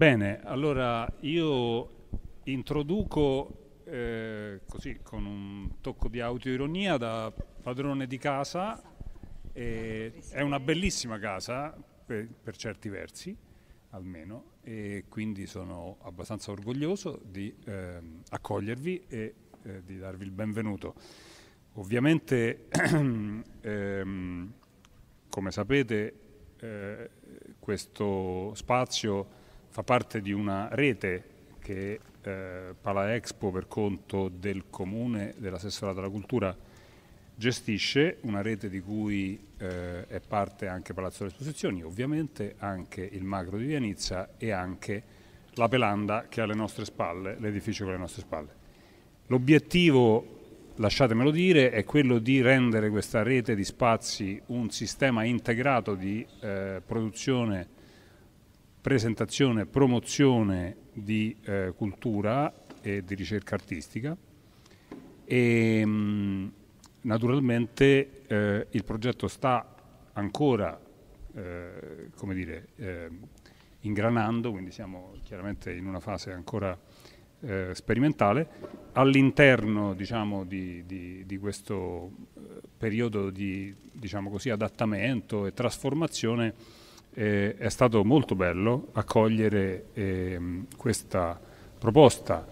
Bene, allora io introduco eh, così con un tocco di autoironia da padrone di casa, è una bellissima casa per, per certi versi almeno e quindi sono abbastanza orgoglioso di eh, accogliervi e eh, di darvi il benvenuto. Ovviamente, ehm, come sapete, eh, questo spazio fa parte di una rete che eh, Pala Expo per conto del comune dell'assessorato alla cultura gestisce, una rete di cui eh, è parte anche Palazzo delle Esposizioni, ovviamente anche il Magro di Vianizza e anche la Pelanda che ha alle nostre spalle, l'edificio con le nostre spalle. L'obiettivo lasciatemelo dire, è quello di rendere questa rete di spazi un sistema integrato di eh, produzione presentazione e promozione di eh, cultura e di ricerca artistica e ehm, naturalmente eh, il progetto sta ancora eh, come dire, eh, ingranando, quindi siamo chiaramente in una fase ancora eh, sperimentale, all'interno diciamo, di, di, di, questo eh, periodo di diciamo così, adattamento e trasformazione eh, è stato molto bello accogliere ehm, questa proposta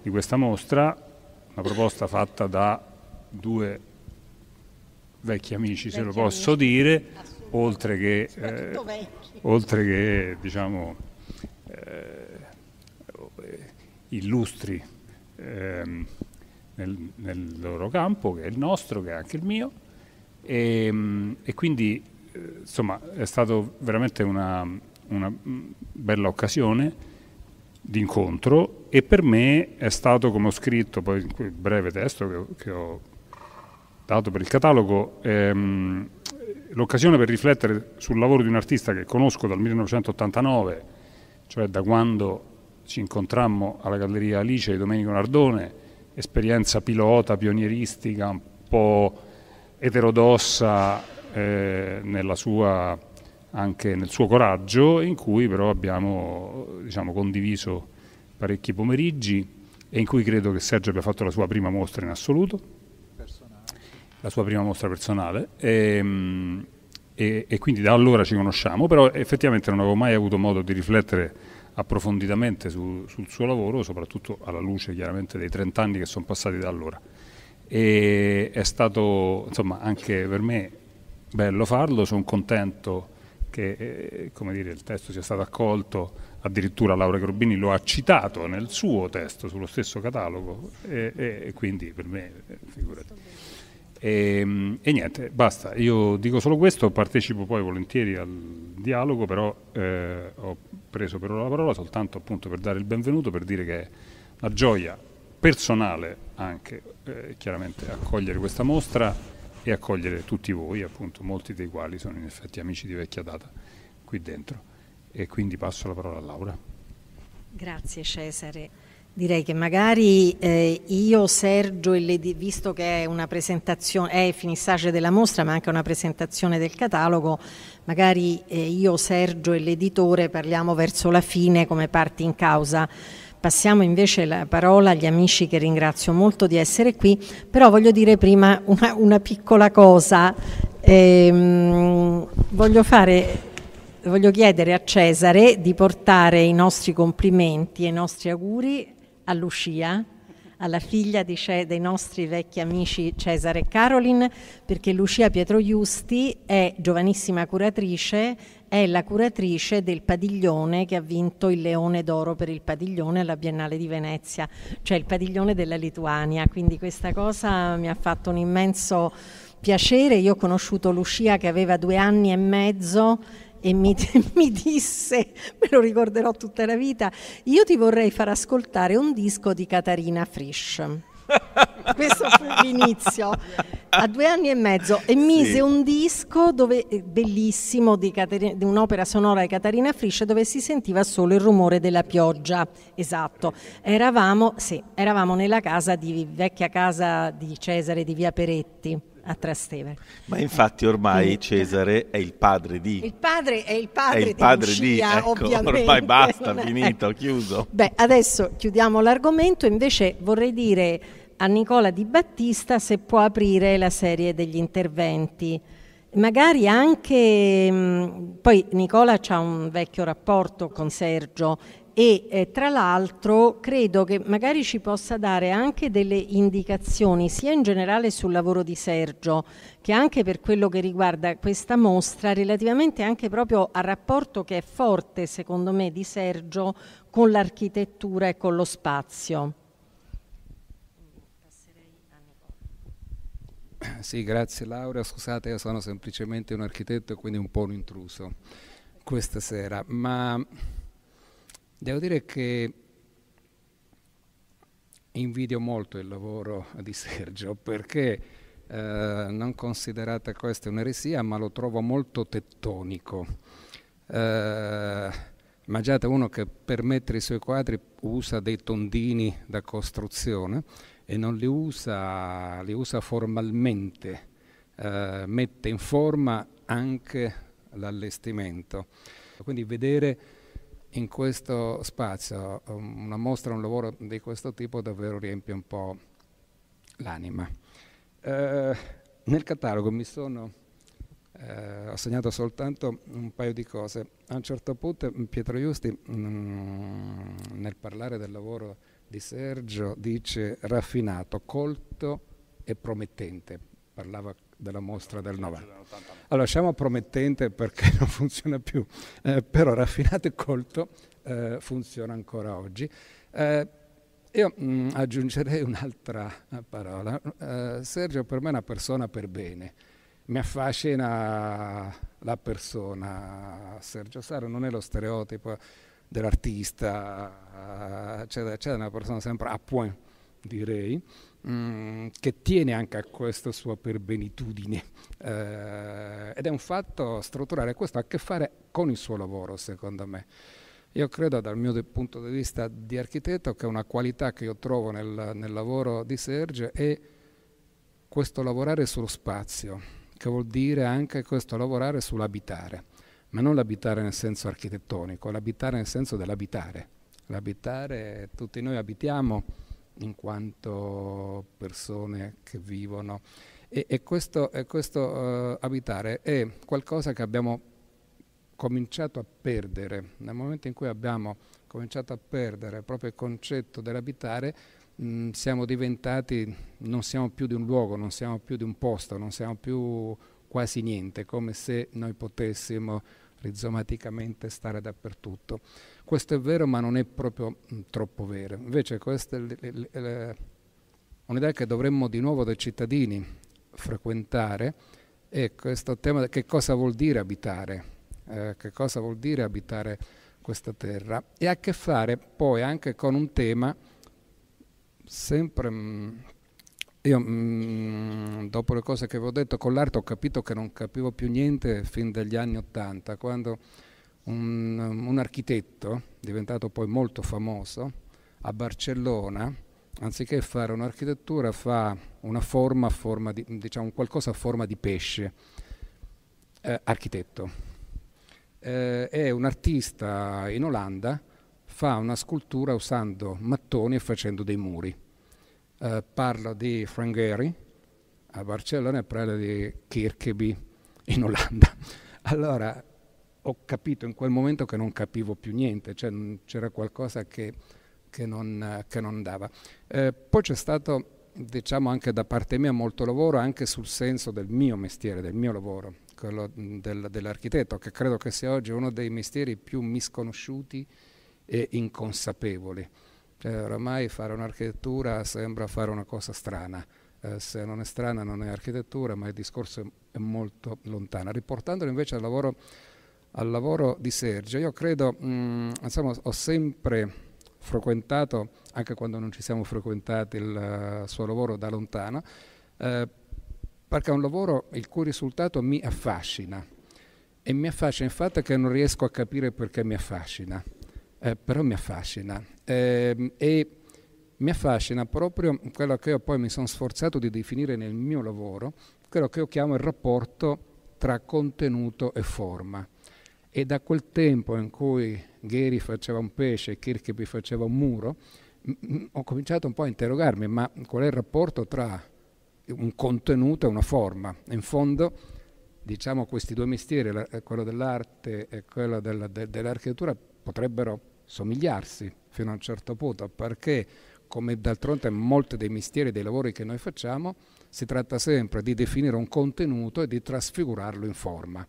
di questa mostra, una proposta fatta da due vecchi amici, vecchi se lo posso amici. dire, oltre che, eh, oltre che diciamo, eh, illustri ehm, nel, nel, loro campo, che è il nostro, che è anche il mio, e, ehm, e quindi insomma è stata veramente una, una, bella occasione di incontro e per me è stato, come ho scritto poi in quel breve testo che, che ho dato per il catalogo, ehm, l'occasione per riflettere sul lavoro di un artista che conosco dal 1989, cioè da quando ci incontrammo alla Galleria Alice di Domenico Nardone, esperienza pilota, pionieristica, un po' eterodossa, eh, nella sua, anche nel suo coraggio, in cui però abbiamo diciamo, condiviso parecchi pomeriggi e in cui credo che Sergio abbia fatto la sua prima mostra in assoluto, personale. la sua prima mostra personale. E, ehm, e, e, quindi da allora ci conosciamo, però effettivamente non avevo mai avuto modo di riflettere approfonditamente su, sul suo lavoro, soprattutto alla luce chiaramente dei 30 anni che sono passati da allora. E è stato insomma anche per me bello farlo, sono contento che eh, dire, il testo sia stato accolto, addirittura Laura Grobini lo ha citato nel suo testo, sullo stesso catalogo, e, e quindi per me, eh, figurati. E, ehm, e, niente, basta, io dico solo questo, partecipo poi volentieri al dialogo, però eh, ho preso per ora la parola soltanto appunto per dare il benvenuto, per dire che è una gioia personale anche eh, chiaramente accogliere questa mostra e accogliere tutti voi, appunto, molti dei quali sono in effetti amici di vecchia data qui dentro. E quindi passo la parola a Laura. Grazie Cesare. Direi che magari eh, io, Sergio, visto che è una presentazione, è il finissage della mostra ma anche una presentazione del catalogo, magari eh, io, Sergio e l'editore parliamo verso la fine come parti in causa Passiamo invece la parola agli amici che ringrazio molto di essere qui, però voglio dire prima una, una piccola cosa. Ehm, voglio, fare, voglio chiedere a Cesare di portare i nostri complimenti e i nostri auguri a Lucia, alla figlia dei nostri vecchi amici Cesare e Caroline, perché Lucia Pietro Giusti è giovanissima curatrice è la curatrice del padiglione che ha vinto il Leone d'Oro per il padiglione alla Biennale di Venezia, cioè il padiglione della Lituania. Quindi questa cosa mi ha fatto un immenso piacere. Io ho conosciuto Lucia che aveva due anni e mezzo e mi, mi, disse, me lo ricorderò tutta la vita, io ti vorrei far ascoltare un disco di Catarina Frisch. Questo fu l'inizio a due anni e mezzo e mise sì. un disco dove, eh, bellissimo di, Caterina, di, un'opera sonora di Caterina Frisce dove si sentiva solo il rumore della pioggia. Esatto, eravamo, sì, eravamo nella casa di, vecchia casa di Cesare di Via Peretti a Trastevere. Ma infatti ormai eh. Cesare è il padre di... Il padre è il padre, è il padre di, Lucia, di ecco, ovviamente. Ormai basta, finito, ecco. chiuso. Beh, adesso chiudiamo l'argomento, invece vorrei dire a Nicola Di Battista se può aprire la serie degli interventi. Magari anche, mm, poi Nicola ha un vecchio rapporto con Sergio e eh, tra l'altro credo che magari ci possa dare anche delle indicazioni sia in generale sul lavoro di Sergio che anche per quello che riguarda questa mostra relativamente anche proprio al rapporto che è forte secondo me di Sergio con l'architettura e con lo spazio. Sì, grazie Laura, scusate io sono semplicemente un architetto e quindi un po' un intruso questa sera, ma Devo dire che invidio molto il lavoro di Sergio perché eh, non considerate questa un'eresia, ma lo trovo molto tettonico. Eh, immaginate uno che per mettere i suoi quadri usa dei tondini da costruzione e non li usa, li usa formalmente, eh, mette in forma anche l'allestimento. Quindi vedere in questo spazio um, una mostra, un lavoro di questo tipo davvero riempie un po' l'anima. Eh, nel catalogo mi sono eh, ho segnato soltanto un paio di cose. A un certo punto mm, Pietro Giusti, mm, nel parlare del lavoro di Sergio dice raffinato, colto e promettente. Parlava della mostra del 90. Allora, lasciamo promettente perché non funziona più, eh, però raffinato e colto eh, funziona ancora oggi. Eh, io mh, mm, aggiungerei un'altra eh, parola. Eh, Sergio per me è una persona per bene. Mi affascina la persona. Sergio Saro non è lo stereotipo dell'artista, eh, eccetera, è una persona sempre a point direi, mh, mm, che tiene anche a questa sua perbenitudine eh, ed è un fatto strutturale, questo ha a che fare con il suo lavoro secondo me. Io credo dal mio punto di vista di architetto che una qualità che io trovo nel, nel lavoro di Serge è questo lavorare sullo spazio, che vuol dire anche questo lavorare sull'abitare, ma non l'abitare nel senso architettonico, l'abitare nel senso dell'abitare. L'abitare, tutti noi abitiamo in quanto persone che vivono. E, e questo, e questo uh, abitare è qualcosa che abbiamo cominciato a perdere. Nel momento in cui abbiamo cominciato a perdere proprio il concetto dell'abitare, mh, mm, siamo diventati, non siamo più di un luogo, non siamo più di un posto, non siamo più quasi niente, come se noi potessimo rizomaticamente stare dappertutto questo è vero ma non è proprio mh, mm, troppo vero. Invece questa è un'idea che dovremmo di nuovo dai cittadini frequentare è questo tema che cosa vuol dire abitare, eh, che cosa vuol dire abitare questa terra e ha a che fare poi anche con un tema sempre... Mh, mm, io mm, dopo le cose che vi ho detto con l'arte ho capito che non capivo più niente fin dagli anni Ottanta, quando un, um, un architetto diventato poi molto famoso a Barcellona, anziché fare un'architettura fa una forma, forma di, diciamo qualcosa a forma di pesce, eh, architetto. Eh, è un artista in Olanda, fa una scultura usando mattoni e facendo dei muri. Eh, parla di Frangheri a Barcellona e parla di Kirkeby in Olanda. Allora, ho capito in quel momento che non capivo più niente, cioè c'era qualcosa che, che, non, che non dava. Eh, poi c'è stato, diciamo anche da parte mia, molto lavoro anche sul senso del mio mestiere, del mio lavoro, quello del, dell'architetto, che credo che sia oggi uno dei mestieri più misconosciuti e inconsapevoli. Cioè, oramai fare un'architettura sembra fare una cosa strana. Eh, se non è strana non è architettura, ma il discorso è molto lontano. Riportandolo invece al lavoro al lavoro di Sergio, io credo, mh, mm, insomma, ho sempre frequentato, anche quando non ci siamo frequentati, il uh, suo lavoro da lontano, eh, perché è un lavoro il cui risultato mi affascina. E mi affascina il fatto che non riesco a capire perché mi affascina, eh, però mi affascina. Eh, e mi affascina proprio quello che io poi mi sono sforzato di definire nel mio lavoro, quello che io chiamo il rapporto tra contenuto e forma e da quel tempo in cui Gheri faceva un pesce e Kirkeby faceva un muro, ho cominciato un po' a interrogarmi, ma qual è il rapporto tra un contenuto e una forma? In fondo, diciamo, questi due mestieri, eh, quello dell'arte e quello della, de, dell'architettura, potrebbero somigliarsi fino a un certo punto, perché come d'altronde molti dei mestieri e dei lavori che noi facciamo, si tratta sempre di definire un contenuto e di trasfigurarlo in forma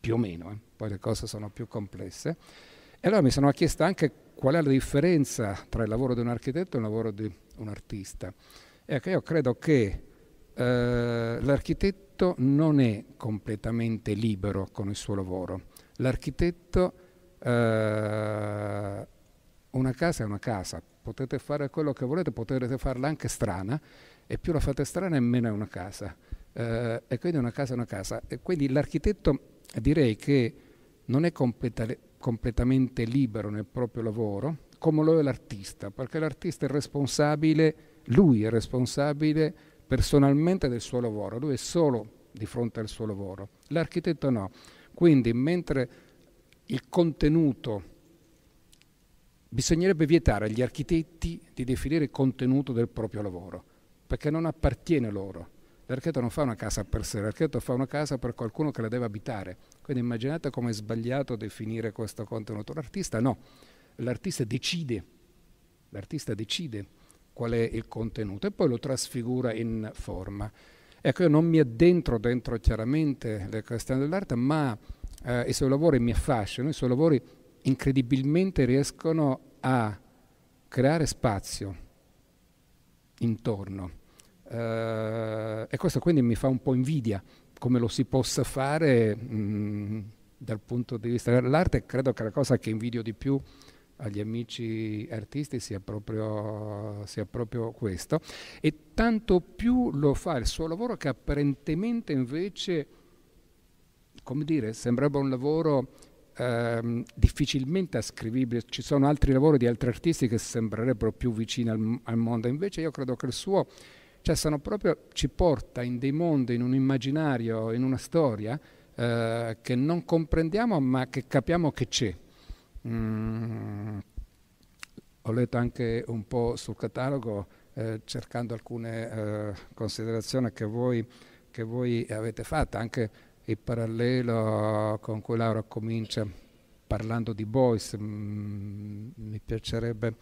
più o meno, eh. poi le cose sono più complesse. E allora mi sono chiesto anche qual è la differenza tra il lavoro di un architetto e il lavoro di un artista. Ecco, io credo che eh, l'architetto non è completamente libero con il suo lavoro. L'architetto, eh, una casa è una casa, potete fare quello che volete, potrete farla anche strana, e più la fate strana e meno è una casa. Eh, e quindi una casa è una casa. E quindi l'architetto direi che non è completa, completamente libero nel proprio lavoro, come lo è l'artista, perché l'artista è responsabile, lui è responsabile personalmente del suo lavoro, lui è solo di fronte al suo lavoro, l'architetto no. Quindi mentre il contenuto bisognerebbe vietare agli architetti di definire il contenuto del proprio lavoro, perché non appartiene loro. L'architetto non fa una casa per sé, l'architetto fa una casa per qualcuno che la deve abitare. Quindi immaginate come è sbagliato definire questo contenuto. L'artista no, l'artista decide, l'artista decide qual è il contenuto e poi lo trasfigura in forma. Ecco, io non mi addentro dentro chiaramente le questioni dell'arte, ma eh, i suoi lavori mi affascinano, i suoi lavori incredibilmente riescono a creare spazio intorno eh, e questo quindi mi fa un po' invidia come lo si possa fare mh, dal punto di vista dell'arte. Credo che la cosa che invidio di più agli amici artisti sia proprio, sia proprio, questo e tanto più lo fa il suo lavoro che apparentemente invece, come dire, sembrava un lavoro ehm, difficilmente ascrivibile, ci sono altri lavori di altri artisti che sembrerebbero più vicini al, al mondo, invece io credo che il suo cioè proprio, ci porta in dei mondi, in un immaginario, in una storia eh, che non comprendiamo ma che capiamo che c'è. Mm. Ho letto anche un po' sul catalogo eh, cercando alcune eh, considerazioni che voi, che voi avete fatto, anche il parallelo con cui Laura comincia parlando di Boyce, mh, mm, mi piacerebbe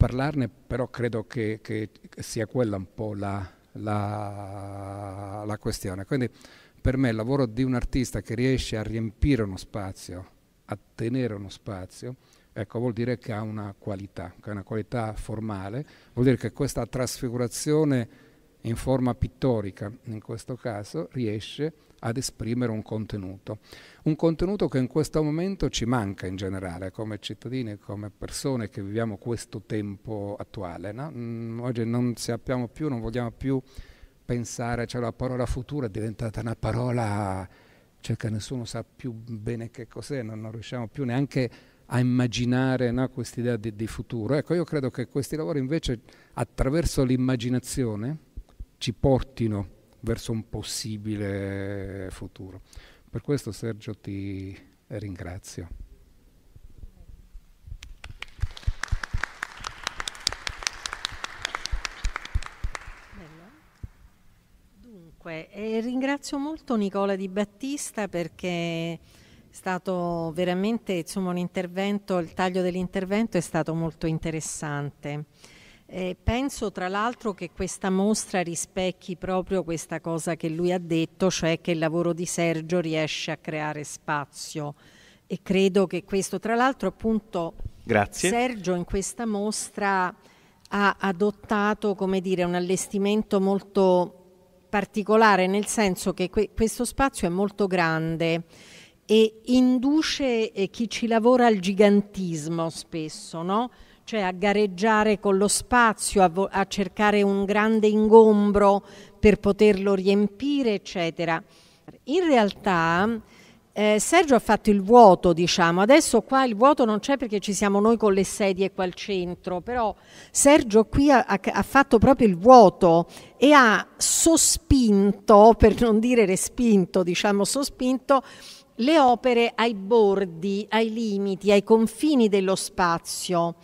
parlarne, però credo che, che sia quella un po' la, la, la questione. Quindi per me il lavoro di un artista che riesce a riempire uno spazio, a tenere uno spazio, ecco, vuol dire che ha una qualità, che è una qualità formale, vuol dire che questa trasfigurazione in forma pittorica, in questo caso, riesce a ad esprimere un contenuto. Un contenuto che in questo momento ci manca in generale, come cittadini, come persone che viviamo questo tempo attuale. No? Mm, oggi non sappiamo più, non vogliamo più pensare, cioè la parola futura è diventata una parola cioè che nessuno sa più bene che cos'è, non, non riusciamo più neanche a immaginare no, idea di, di futuro. Ecco, io credo che questi lavori invece attraverso l'immaginazione ci portino verso un possibile futuro. Per questo Sergio ti ringrazio. Dunque, eh, ringrazio molto Nicola Di Battista perché è stato veramente insomma, un intervento, il taglio dell'intervento è stato molto interessante. Eh, penso tra l'altro che questa mostra rispecchi proprio questa cosa che lui ha detto, cioè che il lavoro di Sergio riesce a creare spazio e credo che questo tra l'altro appunto Grazie. Sergio in questa mostra ha adottato come dire un allestimento molto particolare nel senso che que questo spazio è molto grande e induce eh, chi ci lavora al gigantismo spesso, no? cioè a gareggiare con lo spazio, a, a cercare un grande ingombro per poterlo riempire, eccetera. In realtà eh, Sergio ha fatto il vuoto, diciamo, adesso qua il vuoto non c'è perché ci siamo noi con le sedie qua al centro, però Sergio qui ha, ha fatto proprio il vuoto e ha sospinto, per non dire respinto, diciamo sospinto, le opere ai bordi, ai limiti, ai confini dello spazio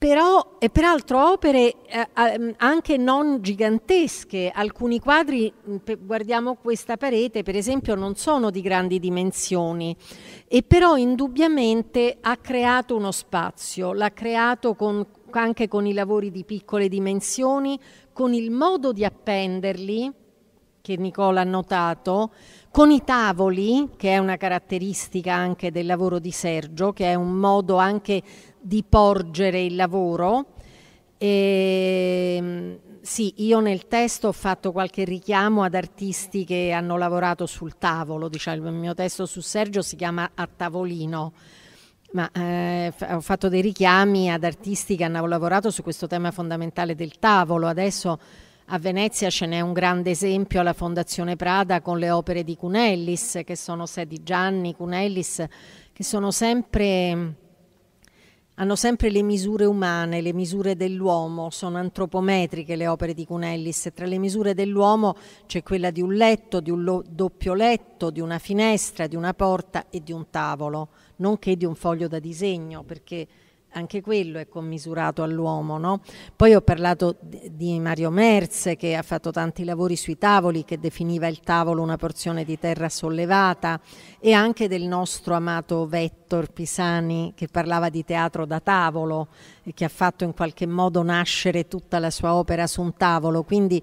però, e peraltro opere eh, mm, anche non gigantesche, alcuni quadri, mm, guardiamo questa parete per esempio, non sono di grandi dimensioni e però indubbiamente ha creato uno spazio, l'ha creato con, anche con i lavori di piccole dimensioni, con il modo di appenderli, che Nicola ha notato, con i tavoli, che è una caratteristica anche del lavoro di Sergio, che è un modo anche di porgere il lavoro. E, ehm, sì, io nel testo ho fatto qualche richiamo ad artisti che hanno lavorato sul tavolo, diciamo, il mio testo su Sergio si chiama A tavolino, ma eh, ho fatto dei richiami ad artisti che hanno lavorato su questo tema fondamentale del tavolo. Adesso a Venezia ce n'è un grande esempio alla Fondazione Prada con le opere di Cunellis, che sono Sedi Gianni, Cunellis, che sono sempre hanno sempre le misure umane, le misure dell'uomo, sono antropometriche le opere di Cunellis tra le misure dell'uomo c'è quella di un letto, di un doppio letto, di una finestra, di una porta e di un tavolo, nonché di un foglio da disegno, perché anche quello è commisurato all'uomo. No? Poi ho parlato di Mario Merz che ha fatto tanti lavori sui tavoli, che definiva il tavolo una porzione di terra sollevata e anche del nostro amato Vettor Pisani che parlava di teatro da tavolo e che ha fatto in qualche modo nascere tutta la sua opera su un tavolo. Quindi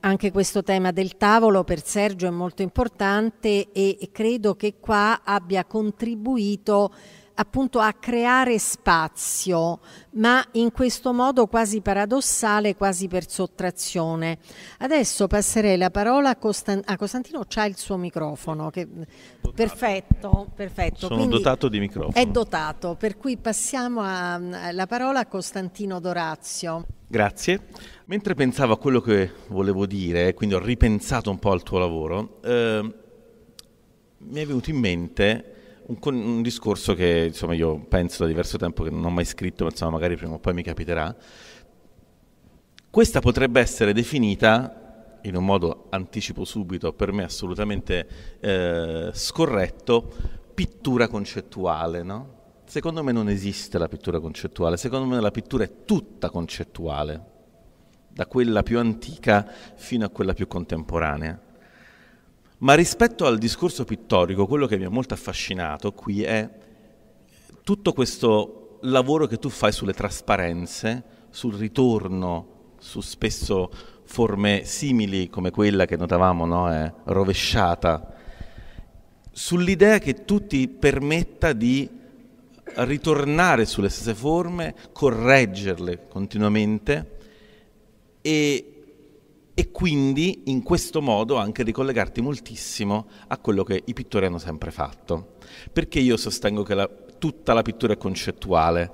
anche questo tema del tavolo per Sergio è molto importante e credo che qua abbia contribuito a appunto a creare spazio, ma in questo modo quasi paradossale, quasi per sottrazione. Adesso passerei la parola a, Costan a Costantino, c'ha il suo microfono. Che... Perfetto, perfetto. Sono Quindi dotato di microfono. È dotato, per cui passiamo la parola a Costantino Dorazio. Grazie. Mentre pensavo a quello che volevo dire, quindi ho ripensato un po' al tuo lavoro, eh, mi è venuto in mente un, un, discorso che insomma, io penso da diverso tempo che non ho mai scritto, ma insomma, magari prima o poi mi capiterà. Questa potrebbe essere definita, in un modo anticipo subito, per me assolutamente eh, scorretto, pittura concettuale, no? Secondo me non esiste la pittura concettuale, secondo me la pittura è tutta concettuale, da quella più antica fino a quella più contemporanea. Ma rispetto al discorso pittorico, quello che mi ha molto affascinato qui è tutto questo lavoro che tu fai sulle trasparenze, sul ritorno, su spesso forme simili come quella che notavamo, no? è rovesciata, sull'idea che tu ti permetta di ritornare sulle stesse forme, correggerle continuamente e e quindi in questo modo anche ricollegarti moltissimo a quello che i pittori hanno sempre fatto. Perché io sostengo che la, tutta la pittura è concettuale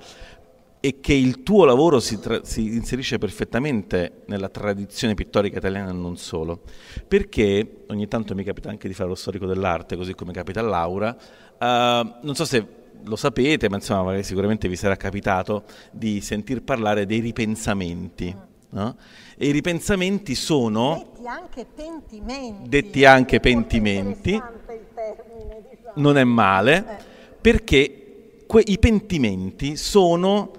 e che il tuo lavoro si, tra, si inserisce perfettamente nella tradizione pittorica italiana e non solo. Perché ogni tanto mi capita anche di fare lo storico dell'arte, così come capita a Laura. Uh, non so se lo sapete, ma insomma sicuramente vi sarà capitato di sentir parlare dei ripensamenti. No? E i ripensamenti sono... Detti anche pentimenti. Detti anche pentimenti. Diciamo. Non è male, eh. perché i pentimenti sono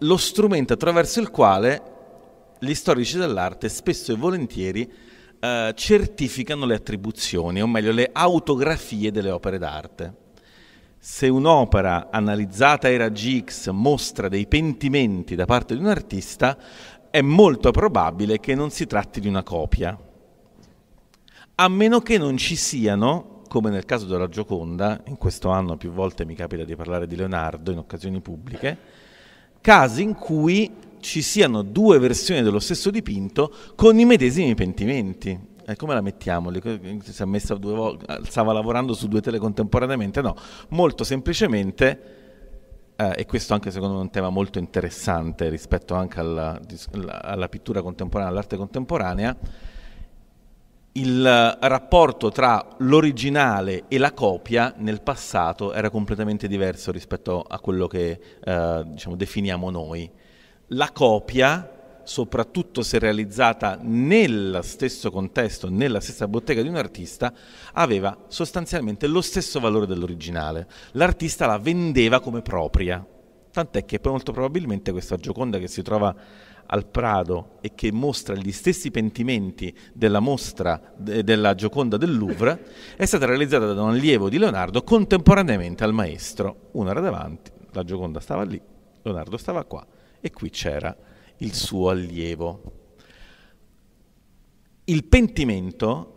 lo strumento attraverso il quale gli storici dell'arte spesso e volentieri eh, certificano le attribuzioni, o meglio le autografie delle opere d'arte. Se un'opera analizzata ai raggi X mostra dei pentimenti da parte di un artista, è molto probabile che non si tratti di una copia, a meno che non ci siano, come nel caso della Gioconda, in questo anno più volte mi capita di parlare di Leonardo in occasioni pubbliche, casi in cui ci siano due versioni dello stesso dipinto con i medesimi pentimenti. E eh, come la mettiamo? Eh, si è messa due volte, stava lavorando su due tele contemporaneamente? No, molto semplicemente eh, e questo anche secondo me è un tema molto interessante rispetto anche alla, alla pittura contemporanea, all'arte contemporanea, il rapporto tra l'originale e la copia nel passato era completamente diverso rispetto a quello che eh, diciamo, definiamo noi. La copia soprattutto se realizzata nello stesso contesto, nella stessa bottega di un artista, aveva sostanzialmente lo stesso valore dell'originale. L'artista la vendeva come propria, tant'è che poi molto probabilmente questa Gioconda che si trova al Prado e che mostra gli stessi pentimenti della mostra de, della Gioconda del Louvre è stata realizzata da un allievo di Leonardo contemporaneamente al maestro. Uno era davanti, la Gioconda stava lì, Leonardo stava qua e qui c'era il suo allievo. Il pentimento,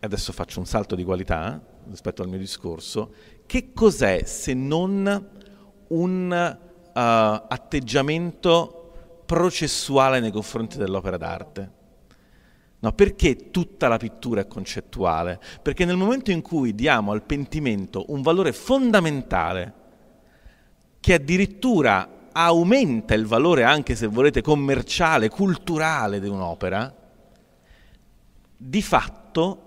adesso faccio un salto di qualità eh, rispetto al mio discorso, che cos'è se non un uh, atteggiamento processuale nei confronti dell'opera d'arte? No, perché tutta la pittura è concettuale? Perché nel momento in cui diamo al pentimento un valore fondamentale, che addirittura aumenta il valore anche se volete commerciale, culturale di un'opera, di fatto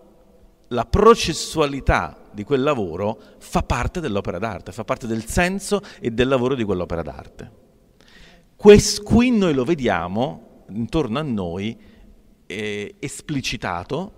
la processualità di quel lavoro fa parte dell'opera d'arte, fa parte del senso e del lavoro di quell'opera d'arte. Questo qui noi lo vediamo intorno a noi eh, esplicitato,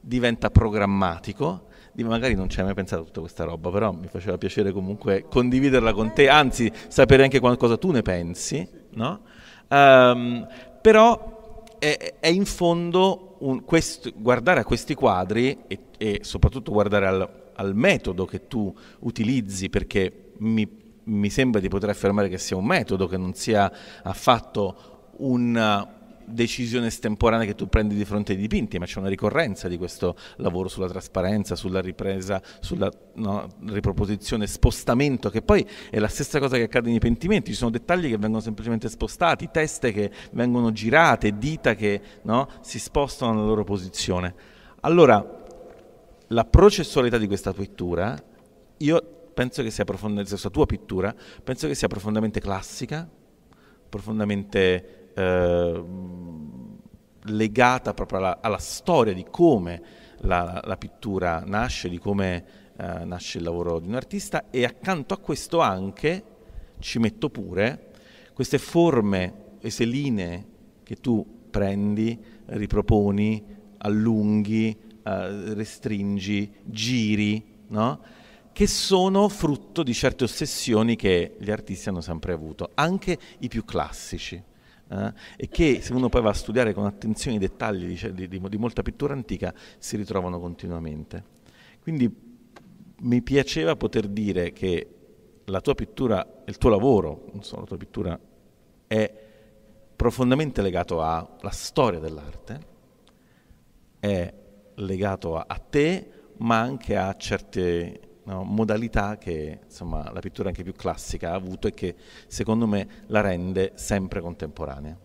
diventa programmatico, magari non ci hai mai pensato a tutta questa roba, però mi faceva piacere comunque condividerla con te, anzi sapere anche qualcosa tu ne pensi, no? Um, però è, è, in fondo un, quest, guardare a questi quadri e, e soprattutto guardare al, al, metodo che tu utilizzi, perché mi, mi sembra di poter affermare che sia un metodo, che non sia affatto un decisione estemporanea che tu prendi di fronte ai dipinti, ma c'è una ricorrenza di questo lavoro sulla trasparenza, sulla ripresa, sulla no, riproposizione, spostamento, che poi è la stessa cosa che accade nei pentimenti, ci sono dettagli che vengono semplicemente spostati, teste che vengono girate, dita che no, si spostano nella loro posizione. Allora, la processualità di questa pittura, io penso che sia profondamente, questa tua pittura, penso che sia profondamente classica, profondamente eh, legata proprio alla, alla, storia di come la, la pittura nasce, di come eh, nasce il lavoro di un artista e accanto a questo anche ci metto pure queste forme, queste linee che tu prendi, riproponi, allunghi, eh, restringi, giri, no? che sono frutto di certe ossessioni che gli artisti hanno sempre avuto, anche i più classici eh, e che se uno poi va a studiare con attenzione i dettagli di, di, di molta pittura antica si ritrovano continuamente. Quindi mi piaceva poter dire che la tua pittura, il tuo lavoro, non so, la tua pittura è profondamente legato alla storia dell'arte, è legato a, a te, ma anche a certe no, modalità che insomma, la pittura anche più classica ha avuto e che secondo me la rende sempre contemporanea.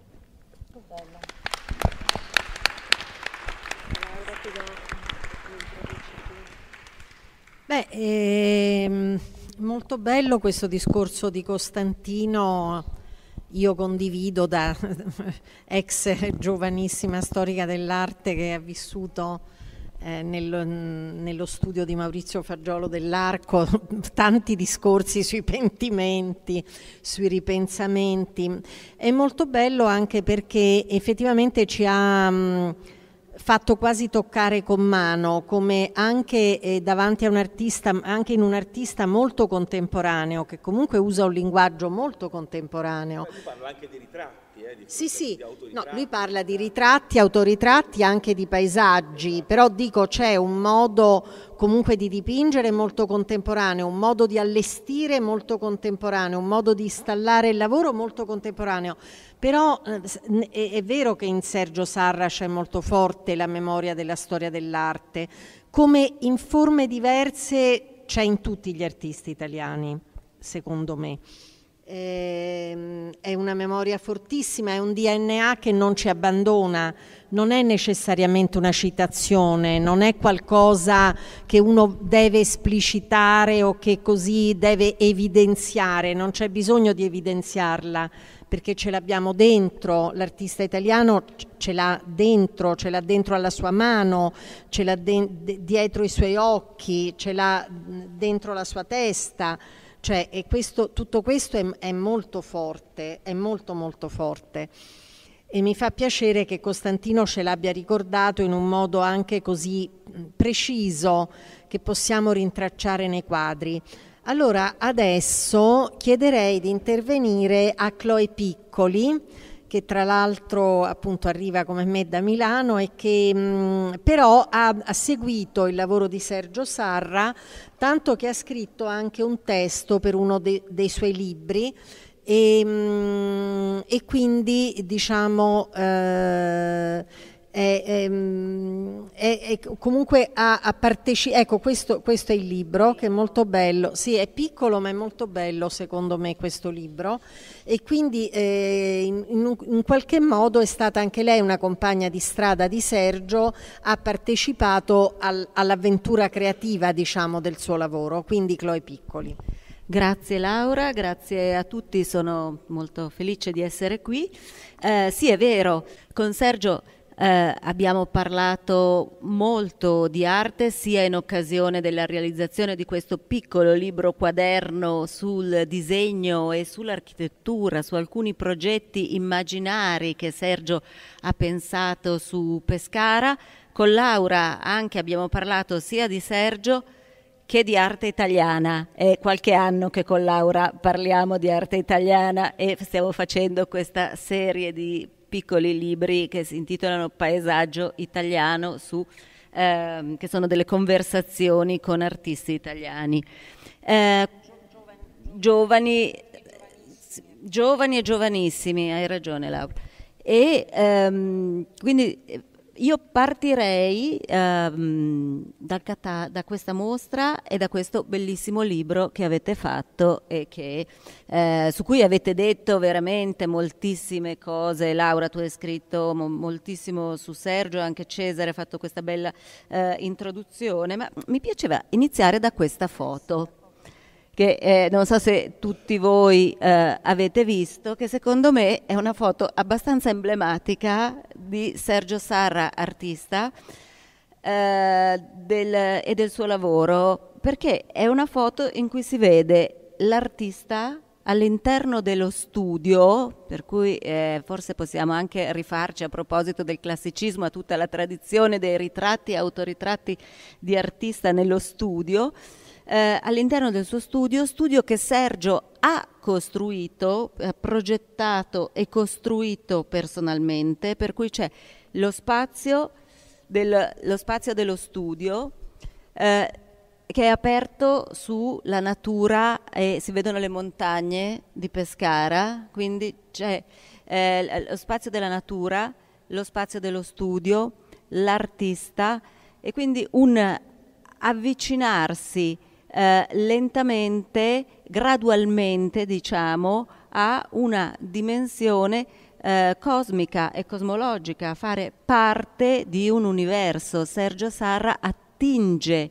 Beh, ehm, molto bello questo discorso di Costantino io condivido da ex giovanissima storica dell'arte che ha vissuto eh, nello, nello, studio di Maurizio Fagiolo dell'Arco tanti discorsi sui pentimenti, sui ripensamenti. È molto bello anche perché effettivamente ci ha mh, mm, fatto quasi toccare con mano come anche eh, davanti a un artista, anche in un artista molto contemporaneo, che comunque usa un linguaggio molto contemporaneo. Io parlo anche di ritratto. Eh, sì, sì. No, lui eh. parla di ritratti, autoritratti, anche di paesaggi, però dico c'è un modo comunque di dipingere molto contemporaneo, un modo di allestire molto contemporaneo, un modo di installare il lavoro molto contemporaneo. Però eh, è vero che in Sergio Sarra c'è molto forte la memoria della storia dell'arte, come in forme diverse c'è in tutti gli artisti italiani, secondo me. Ehm, è una memoria fortissima, è un DNA che non ci abbandona, non è necessariamente una citazione, non è qualcosa che uno deve esplicitare o che così deve evidenziare, non c'è bisogno di evidenziarla perché ce l'abbiamo dentro, l'artista italiano ce l'ha dentro, ce l'ha dentro alla sua mano, ce l'ha de- dietro i suoi occhi, ce l'ha dentro la sua testa. Cioè, questo, tutto questo è, è molto forte, è molto molto forte. E mi fa piacere che Costantino ce l'abbia ricordato in un modo anche così preciso che possiamo rintracciare nei quadri. Allora, adesso chiederei di intervenire a Chloe Piccoli, che tra l'altro appunto arriva come me da Milano e che mh, mm, però ha, ha, seguito il lavoro di Sergio Sarra, tanto che ha scritto anche un testo per uno de, dei suoi libri e, mh, mm, e quindi diciamo... Eh, è, ehm, è, è comunque a, a partecipare, ecco questo, questo, è il libro che è molto bello, sì è piccolo ma è molto bello secondo me questo libro e quindi eh, in, in, in, qualche modo è stata anche lei una compagna di strada di Sergio, ha partecipato al, all'avventura creativa diciamo del suo lavoro, quindi Chloe Piccoli. Grazie Laura, grazie a tutti, sono molto felice di essere qui. Eh, sì, è vero, con Sergio eh, abbiamo parlato molto di arte sia in occasione della realizzazione di questo piccolo libro quaderno sul disegno e sull'architettura, su alcuni progetti immaginari che Sergio ha pensato su Pescara. Con Laura anche abbiamo parlato sia di Sergio che di arte italiana. È qualche anno che con Laura parliamo di arte italiana e stiamo facendo questa serie di piccoli libri che si intitolano Paesaggio italiano su, ehm, che sono delle conversazioni con artisti italiani. Eh, giovani, giovani e giovanissimi, hai ragione Laura. E ehm, quindi io partirei ehm, dal cata- da questa mostra e da questo bellissimo libro che avete fatto e che, eh, su cui avete detto veramente moltissime cose. Laura, tu hai scritto mo- moltissimo su Sergio, anche Cesare ha fatto questa bella eh, introduzione, ma mi piaceva iniziare da questa foto che eh, non so se tutti voi eh, avete visto, che secondo me è una foto abbastanza emblematica di Sergio Sarra, artista, eh, del, e del suo lavoro, perché è una foto in cui si vede l'artista all'interno dello studio, per cui eh, forse possiamo anche rifarci a proposito del classicismo a tutta la tradizione dei ritratti, autoritratti di artista nello studio, eh, all'interno del suo studio, studio che Sergio ha costruito, ha eh, progettato e costruito personalmente, per cui c'è lo spazio, del, lo spazio dello studio eh, che è aperto sulla natura e si vedono le montagne di Pescara, quindi c'è eh, lo spazio della natura, lo spazio dello studio, l'artista e quindi un avvicinarsi eh, lentamente, gradualmente diciamo, a una dimensione eh, cosmica e cosmologica, fare parte di un universo. Sergio Sarra attinge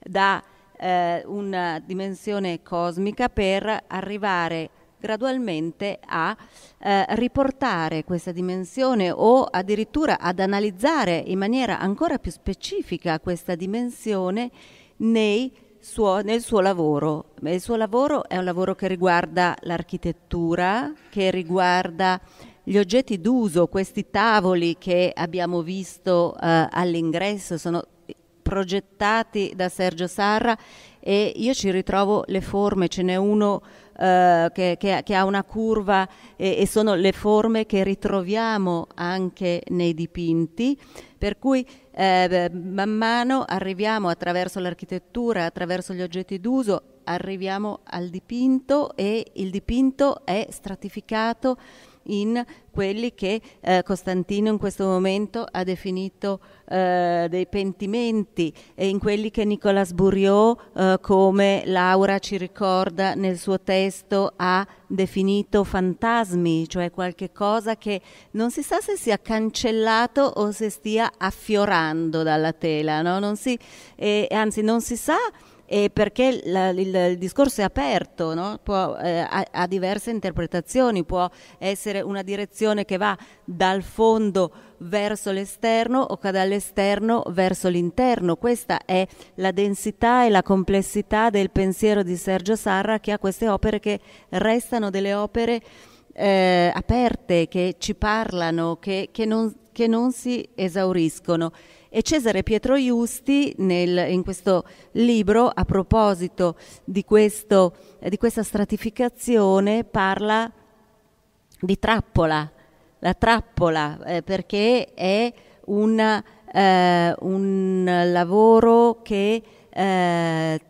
da eh, una dimensione cosmica per arrivare gradualmente a eh, riportare questa dimensione o addirittura ad analizzare in maniera ancora più specifica questa dimensione nei suo, nel suo lavoro. Il suo lavoro è un lavoro che riguarda l'architettura, che riguarda gli oggetti d'uso, questi tavoli che abbiamo visto eh, all'ingresso sono progettati da Sergio Sarra e io ci ritrovo le forme, ce n'è uno eh, che, che, che, ha una curva e, e sono le forme che ritroviamo anche nei dipinti. Per cui eh, man mano arriviamo attraverso l'architettura, attraverso gli oggetti d'uso, arriviamo al dipinto e il dipinto è stratificato in quelli che eh, Costantino in questo momento ha definito eh, dei pentimenti e in quelli che Nicolas Buriot, eh, come Laura ci ricorda nel suo testo, ha definito fantasmi, cioè qualche cosa che non si sa se sia cancellato o se stia affiorando dalla tela, no? non si, eh, anzi non si sa eh, perché la, il, il, discorso è aperto, no? può, eh, ha, ha, diverse interpretazioni, può essere una direzione che va dal fondo verso l'esterno o che dall'esterno verso l'interno. Questa è la densità e la complessità del pensiero di Sergio Sarra che ha queste opere che restano delle opere eh, aperte, che ci parlano, che, che, non, che non si esauriscono. E Cesare Pietro Iusti nel, in questo libro, a proposito di, questo, di questa stratificazione, parla di trappola, la trappola, eh, perché è una, eh, un lavoro che eh,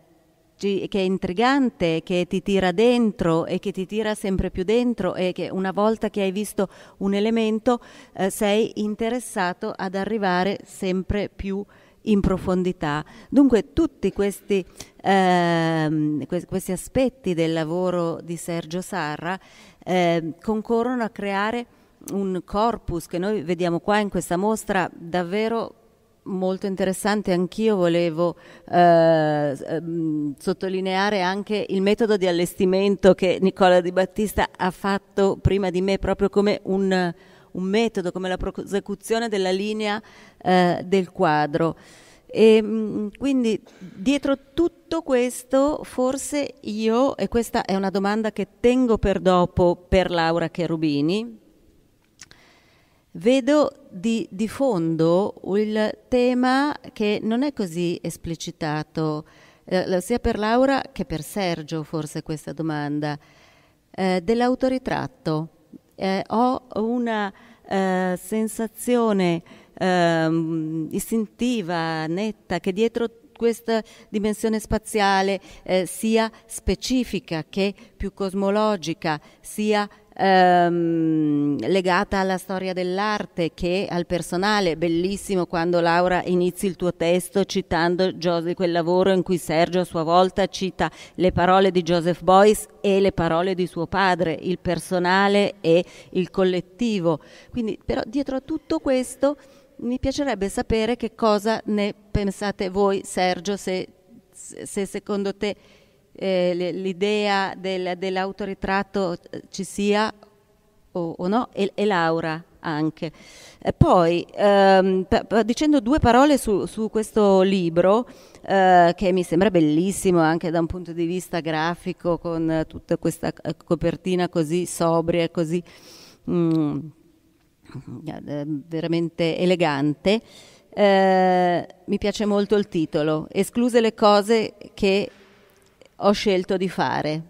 che è intrigante, che ti tira dentro e che ti tira sempre più dentro e che una volta che hai visto un elemento eh, sei interessato ad arrivare sempre più in profondità. Dunque tutti questi, ehm, que- questi aspetti del lavoro di Sergio Sarra eh, concorrono a creare un corpus che noi vediamo qua in questa mostra davvero molto interessante, anch'io volevo eh, ehm, sottolineare anche il metodo di allestimento che Nicola Di Battista ha fatto prima di me proprio come un, un metodo, come la prosecuzione della linea eh, del quadro. E, ehm, quindi dietro tutto questo forse io, e questa è una domanda che tengo per dopo per Laura Cherubini, Vedo di, di, fondo il tema che non è così esplicitato, eh, sia per Laura che per Sergio forse questa domanda, eh, dell'autoritratto. Eh, ho una eh, sensazione ehm, istintiva, netta, che dietro questa dimensione spaziale eh, sia specifica che più cosmologica, sia ehm, legata alla storia dell'arte che al personale. Bellissimo quando Laura inizi il tuo testo citando Joseph, quel lavoro in cui Sergio a sua volta cita le parole di Joseph Beuys e le parole di suo padre, il personale e il collettivo. Quindi però dietro a tutto questo mi piacerebbe sapere che cosa ne pensate voi Sergio, se, se secondo te eh, l'idea del, dell'autoritratto eh, ci sia o, o no, e, e, Laura anche. E poi, ehm, dicendo due parole su, su questo libro, eh, che mi sembra bellissimo anche da un punto di vista grafico, con tutta questa eh, copertina così sobria, e così mh, mm, eh, veramente elegante, eh, mi piace molto il titolo, Escluse le cose che ho scelto di fare.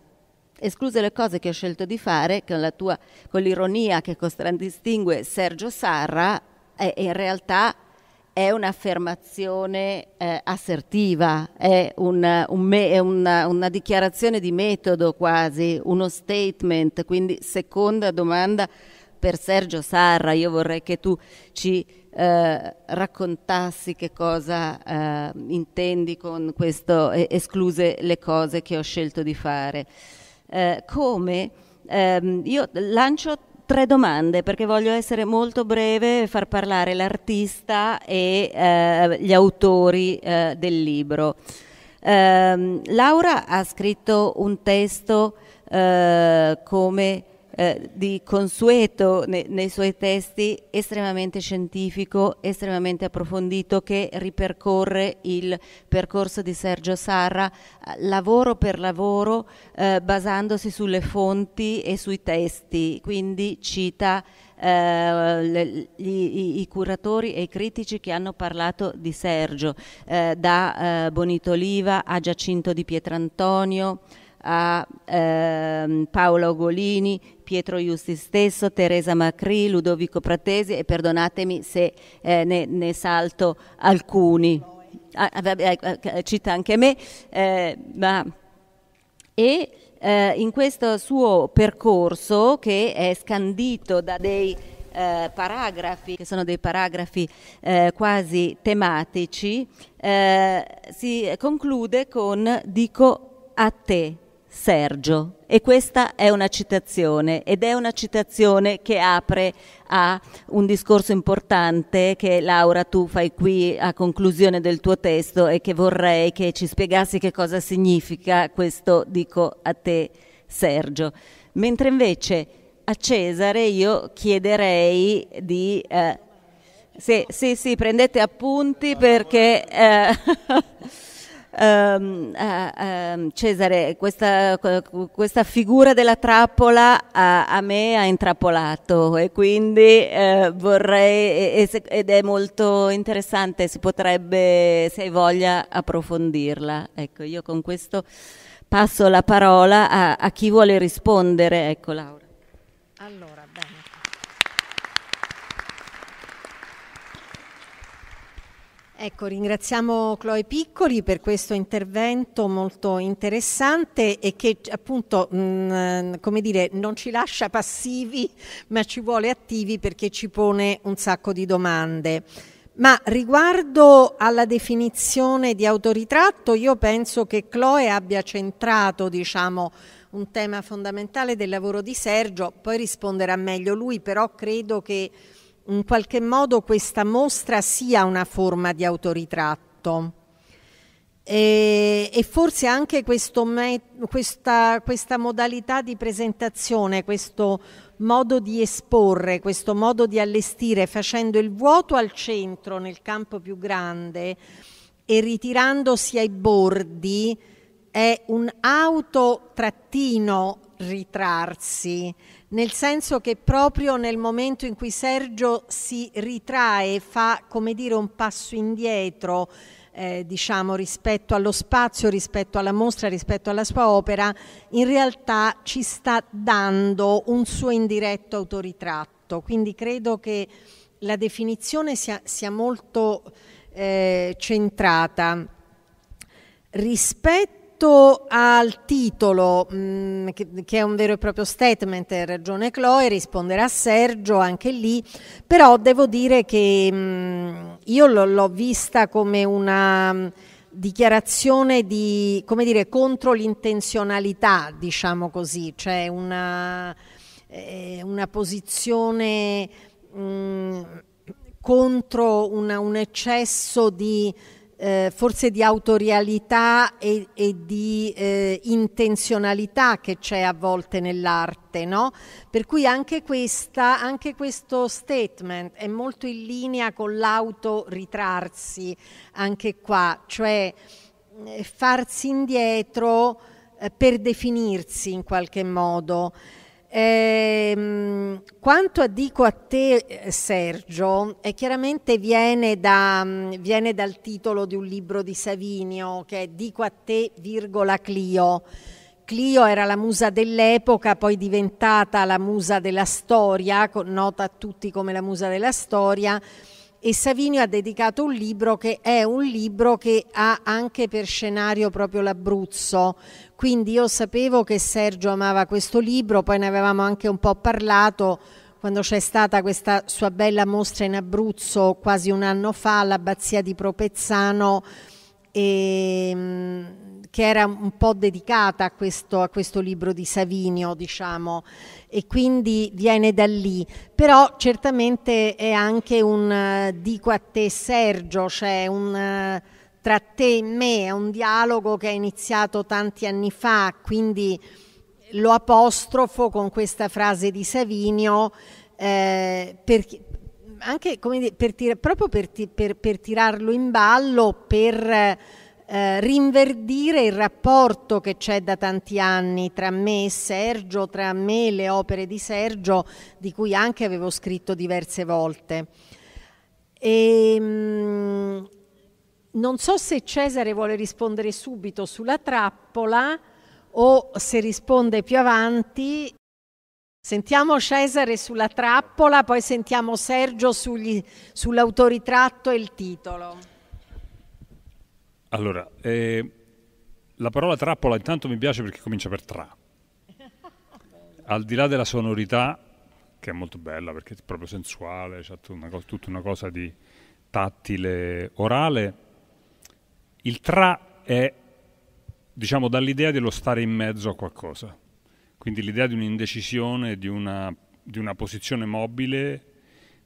Escluse le cose che ho scelto di fare, con, tua, con l'ironia che contraddistingue Sergio Sarra, eh, in realtà è un'affermazione eh, assertiva, è, una, un me, è una, una, dichiarazione di metodo quasi, uno statement. Quindi seconda domanda per Sergio Sarra, io vorrei che tu ci eh, raccontassi che cosa eh, intendi con questo, eh, escluse le cose che ho scelto di fare. Eh, come? Ehm, io lancio tre domande perché voglio essere molto breve e far parlare l'artista e eh, gli autori eh, del libro. Ehm, Laura ha scritto un testo come eh, di consueto ne, nei suoi testi estremamente scientifico, estremamente approfondito che ripercorre il percorso di Sergio Sarra eh, lavoro per lavoro eh, basandosi sulle fonti e sui testi, quindi cita eh, gli, i, curatori e i critici che hanno parlato di Sergio, eh, da Bonito Bonitoliva a Giacinto di Pietrantonio, a ehm, Paolo Golini Pietro Justi stesso, Teresa Macri, Ludovico Pratesi e perdonatemi se eh, ne, ne, salto alcuni. Ah, ah, ecco, eh, eh, cita anche me, eh, ma... e eh, in questo suo percorso che è scandito da dei eh, paragrafi, che sono dei paragrafi eh, quasi tematici, eh, si conclude con dico a te, Sergio. E questa è una citazione ed è una citazione che apre a un discorso importante che Laura tu fai qui a conclusione del tuo testo e che vorrei che ci spiegassi che cosa significa questo dico a te Sergio. Mentre invece a Cesare io chiederei di... Eh, sì, sì, sì, prendete appunti perché... Eh, ehm, eh, ehm, Cesare, questa, questa, figura della trappola a, a, me ha intrappolato e quindi eh, vorrei, ed è molto interessante, si potrebbe, se hai voglia, approfondirla. Ecco, io con questo passo la parola a, a chi vuole rispondere. Ecco, Laura. Ecco, ringraziamo Chloe Piccoli per questo intervento molto interessante e che appunto, mh, mm, come dire, non ci lascia passivi ma ci vuole attivi perché ci pone un sacco di domande. Ma riguardo alla definizione di autoritratto, io penso che Chloe abbia centrato, diciamo, un tema fondamentale del lavoro di Sergio, poi risponderà meglio lui, però credo che in qualche modo questa mostra sia una forma di autoritratto. E, e forse anche me, questa, questa modalità di presentazione, questo modo di esporre, questo modo di allestire facendo il vuoto al centro nel campo più grande e ritirandosi ai bordi è un autotrattino ritrarsi, nel senso che proprio nel momento in cui Sergio si ritrae, fa come dire un passo indietro, eh, diciamo, rispetto allo spazio, rispetto alla mostra, rispetto alla sua opera, in realtà ci sta dando un suo indiretto autoritratto. Quindi credo che la definizione sia, sia molto eh, centrata rispetto quanto al titolo, mm, che, è un vero e proprio statement, ragione Chloe, risponderà Sergio anche lì, però devo dire che mm, io l'ho vista come una mm, dichiarazione di, come dire, contro l'intenzionalità, diciamo così, cioè una, eh, una posizione contro una, un eccesso di eh, forse di autorialità e, e di eh, intenzionalità che c'è a volte nell'arte, no? Per cui anche, questa, anche questo statement è molto in linea con l'autoritrarsi, anche qua, cioè eh, farsi indietro eh, per definirsi in qualche modo. Ehm, quanto dico a te, eh, Sergio, chiaramente viene, da, mm, viene, dal titolo di un libro di Savinio che è Dico a te, virgola Clio. Clio era la musa dell'epoca, poi diventata la musa della storia, nota a tutti come la musa della storia, e Savinio ha dedicato un libro che è un libro che ha anche per scenario proprio l'Abruzzo. Quindi io sapevo che Sergio amava questo libro, poi ne avevamo anche un po' parlato quando c'è stata questa sua bella mostra in Abruzzo quasi un anno fa all'abbazia di Propezzano e ehm, che era un po' dedicata a questo, a questo, libro di Savinio, diciamo, e quindi viene da lì. Però certamente è anche un eh, dico a te Sergio, cioè un eh, tra te e me, è un dialogo che è iniziato tanti anni fa, quindi lo apostrofo con questa frase di Savinio eh, per, anche, dire, per tira, proprio per, per, per, tirarlo in ballo, per eh, rinverdire il rapporto che c'è da tanti anni tra me e Sergio, tra me e le opere di Sergio, di cui anche avevo scritto diverse volte. E, ehm, mh, non so se Cesare vuole rispondere subito sulla trappola o se risponde più avanti. Sentiamo Cesare sulla trappola, poi sentiamo Sergio sugli, sull'autoritratto e il titolo. Allora, eh, la parola trappola intanto mi piace perché comincia per tra. Al di là della sonorità, che è molto bella perché è proprio sensuale, c'è cioè tutta una cosa di tattile orale, il tra è, diciamo, dall'idea dello stare in mezzo a qualcosa. Quindi l'idea di un'indecisione, di una, di una posizione mobile,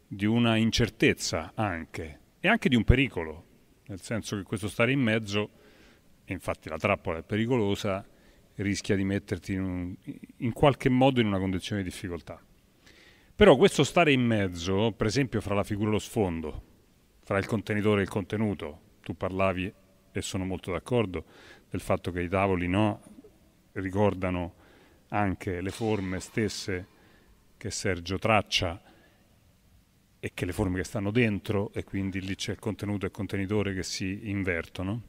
di una incertezza anche, e anche di un pericolo, nel senso che questo stare in mezzo, infatti la trappola è pericolosa, rischia di metterti in, un, in qualche modo in una condizione di difficoltà. Però questo stare in mezzo, per esempio fra la figura e lo sfondo, fra il contenitore e il contenuto, tu parlavi, e sono molto d'accordo, del fatto che i tavoli no, ricordano anche le forme stesse che Sergio traccia e che le forme che stanno dentro e quindi lì c'è il contenuto e il contenitore che si invertono.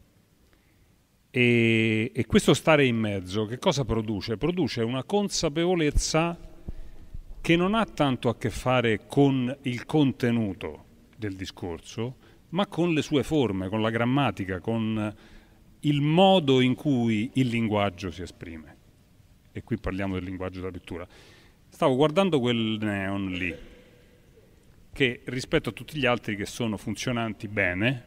E, e questo stare in mezzo che cosa produce? Produce una consapevolezza che non ha tanto a che fare con il contenuto del discorso, ma con le sue forme, con la grammatica, con il modo in cui il linguaggio si esprime. E qui parliamo del linguaggio della pittura. Stavo guardando quel neon lì che rispetto a tutti gli altri che sono funzionanti bene,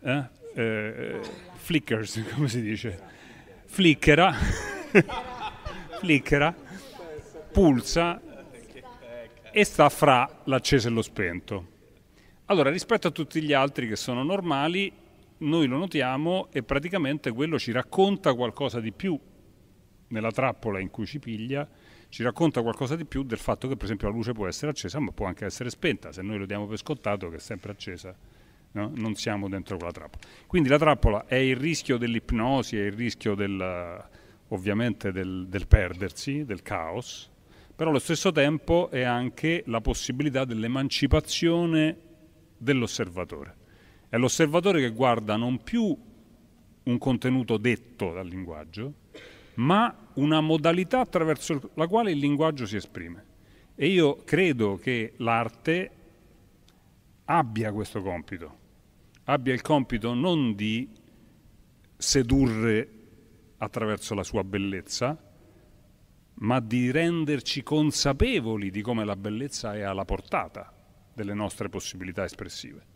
eh, eh, flickers, come si dice, flickera, flickera, pulsa e sta fra l'acceso e lo spento. Allora, rispetto a tutti gli altri che sono normali, noi lo notiamo e praticamente quello ci racconta qualcosa di più nella trappola in cui ci piglia ci racconta qualcosa di più del fatto che per esempio la luce può essere accesa ma può anche essere spenta, se noi lo diamo per scontato che è sempre accesa. No? Non siamo dentro quella trappola. Quindi la trappola è il rischio dell'ipnosi, è il rischio del, ovviamente del, del perdersi, del caos, però allo stesso tempo è anche la possibilità dell'emancipazione dell'osservatore. È l'osservatore che guarda non più un contenuto detto dal linguaggio, ma una modalità attraverso la quale il linguaggio si esprime. E io credo che l'arte abbia questo compito, abbia il compito non di sedurre attraverso la sua bellezza, ma di renderci consapevoli di come la bellezza è alla portata delle nostre possibilità espressive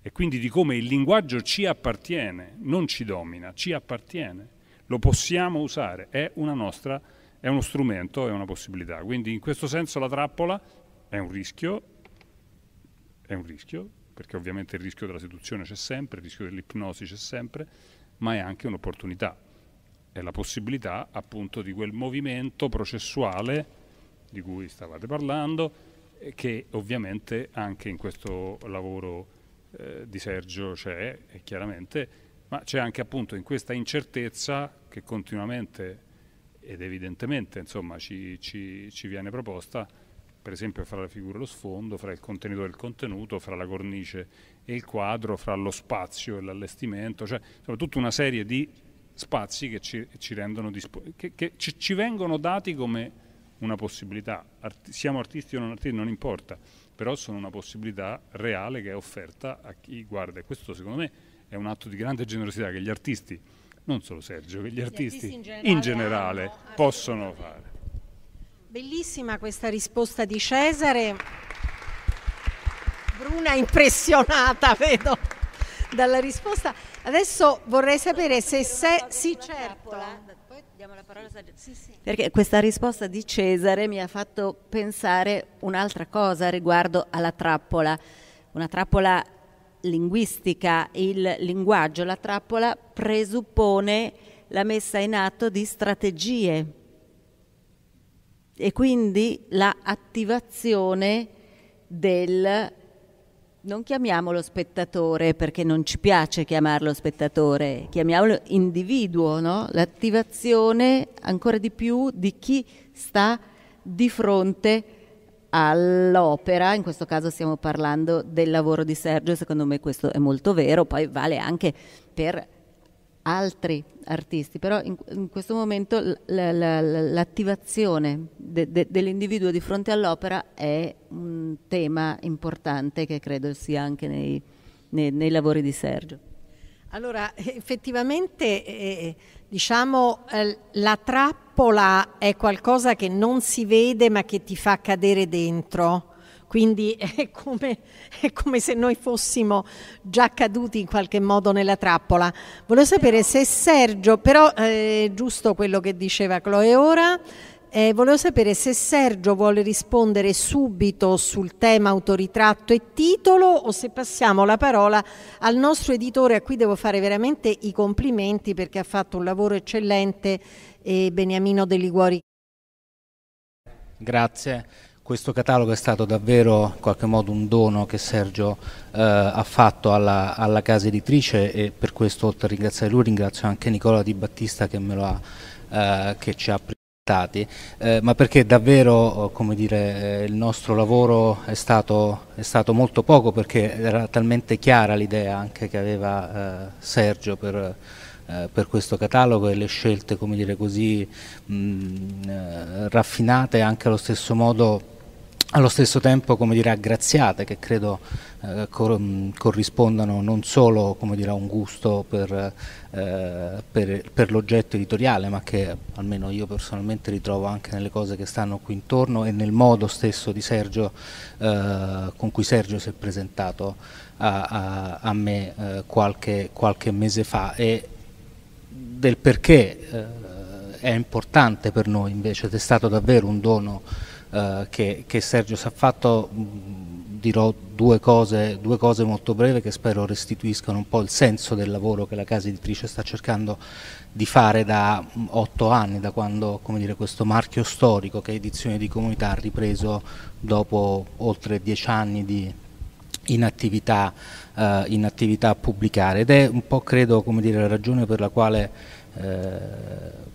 e quindi di come il linguaggio ci appartiene, non ci domina, ci appartiene lo possiamo usare, è, nostra, è uno strumento, è una possibilità. Quindi in questo senso la trappola è un rischio, è un rischio, perché ovviamente il rischio della seduzione c'è sempre, il rischio dell'ipnosi c'è sempre, ma è anche un'opportunità, è la possibilità appunto di quel movimento processuale di cui stavate parlando, eh, che ovviamente anche in questo lavoro eh, di Sergio c'è e chiaramente ma c'è anche appunto in questa incertezza che continuamente ed evidentemente insomma, ci, ci, ci, viene proposta, per esempio fra la figura e lo sfondo, fra il contenitore e il contenuto, fra la cornice e il quadro, fra lo spazio e l'allestimento, cioè insomma, tutta una serie di spazi che ci, ci rendono che, che ci, vengono dati come una possibilità. Arti siamo artisti o non artisti, non importa, però sono una possibilità reale che è offerta a chi guarda. E questo secondo me è un atto di grande generosità che gli artisti, non solo Sergio, che gli, gli artisti, artisti, in generale, in generale hanno, possono fare. Bellissima questa risposta di Cesare. Bruna impressionata, vedo, dalla risposta. Adesso vorrei sapere se... se sì, certo. Perché questa risposta di Cesare mi ha fatto pensare un'altra cosa riguardo alla trappola, una trappola linguistica, il linguaggio, la trappola presuppone la messa in atto di strategie e quindi la attivazione del non chiamiamolo spettatore perché non ci piace chiamarlo spettatore, chiamiamolo individuo, no? l'attivazione ancora di più di chi sta di fronte a all'opera, in questo caso stiamo parlando del lavoro di Sergio, secondo me questo è molto vero, poi vale anche per altri artisti, però in, in questo momento l'attivazione de, de, dell'individuo di fronte all'opera è un tema importante che credo sia anche nei, nei, nei lavori di Sergio. Allora, effettivamente, eh, diciamo, eh, la trappola è qualcosa che non si vede ma che ti fa cadere dentro. Quindi è come, è come, se noi fossimo già caduti in qualche modo nella trappola. Volevo sapere se Sergio, però eh, è eh, giusto quello che diceva Chloe ora, eh, volevo sapere se Sergio vuole rispondere subito sul tema autoritratto e titolo o se passiamo la parola al nostro editore a cui devo fare veramente i complimenti perché ha fatto un lavoro eccellente, eh, Beniamino De Liguori. Grazie. Questo catalogo è stato davvero in qualche modo un dono che Sergio eh, ha fatto alla, alla casa editrice e per questo oltre a ringraziare lui ringrazio anche Nicola Di Battista che me lo ha, eh, che ci ha preso eh, ma perché davvero eh, dire, eh, il nostro lavoro è stato, è stato, molto poco perché era talmente chiara l'idea anche che aveva eh, Sergio per, eh, per, questo catalogo e le scelte dire, così mh, mm, eh, raffinate anche allo stesso modo allo stesso tempo come dire, aggraziate che credo eh, cor mm, corrispondano non solo dire, a un gusto per, eh, per, per l'oggetto editoriale ma che almeno io personalmente ritrovo anche nelle cose che stanno qui intorno e nel modo stesso di Sergio, eh, con cui Sergio si è presentato a, a, a me eh, qualche, qualche, mese fa e del perché eh, è importante per noi invece ed è stato davvero un dono eh, che, che, Sergio si è fatto, mm, dirò due cose, due cose molto breve che spero restituiscano un po' il senso del lavoro che la casa editrice sta cercando di fare da mm, otto anni, da quando dire, questo marchio storico che è Edizione di Comunità ha ripreso dopo oltre dieci anni di inattività, attività, eh, in pubblicare ed è un po' credo dire, la ragione per la quale eh,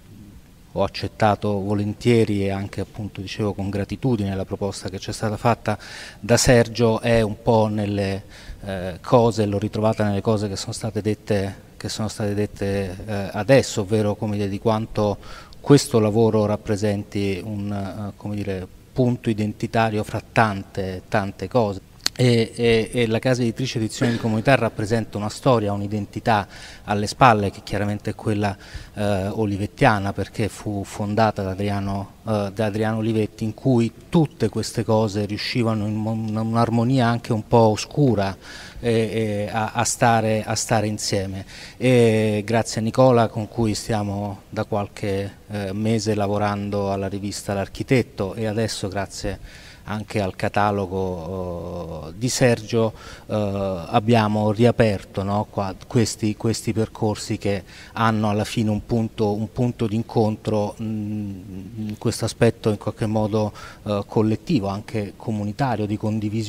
ho accettato volentieri e anche appunto dicevo con gratitudine la proposta che ci è stata fatta da Sergio è un po' nelle eh, cose, l'ho ritrovata nelle cose che sono state dette, sono state dette eh, adesso, ovvero dire, di quanto questo lavoro rappresenti un eh, dire, punto identitario fra tante, tante cose. E, e, e, la casa editrice Edizioni di Comunità rappresenta una storia, un'identità alle spalle che chiaramente è quella eh, olivettiana perché fu fondata da Adriano, eh, da Adriano, Olivetti in cui tutte queste cose riuscivano in un'armonia anche un po' oscura eh, a, a, stare, a, stare, insieme. E grazie a Nicola con cui stiamo da qualche eh, mese lavorando alla rivista L'Architetto e adesso grazie a anche al catalogo eh, di Sergio eh, abbiamo riaperto no, questi, questi, percorsi che hanno alla fine un punto, un punto d'incontro mm, in questo aspetto in qualche modo eh, collettivo, anche comunitario, di condivisione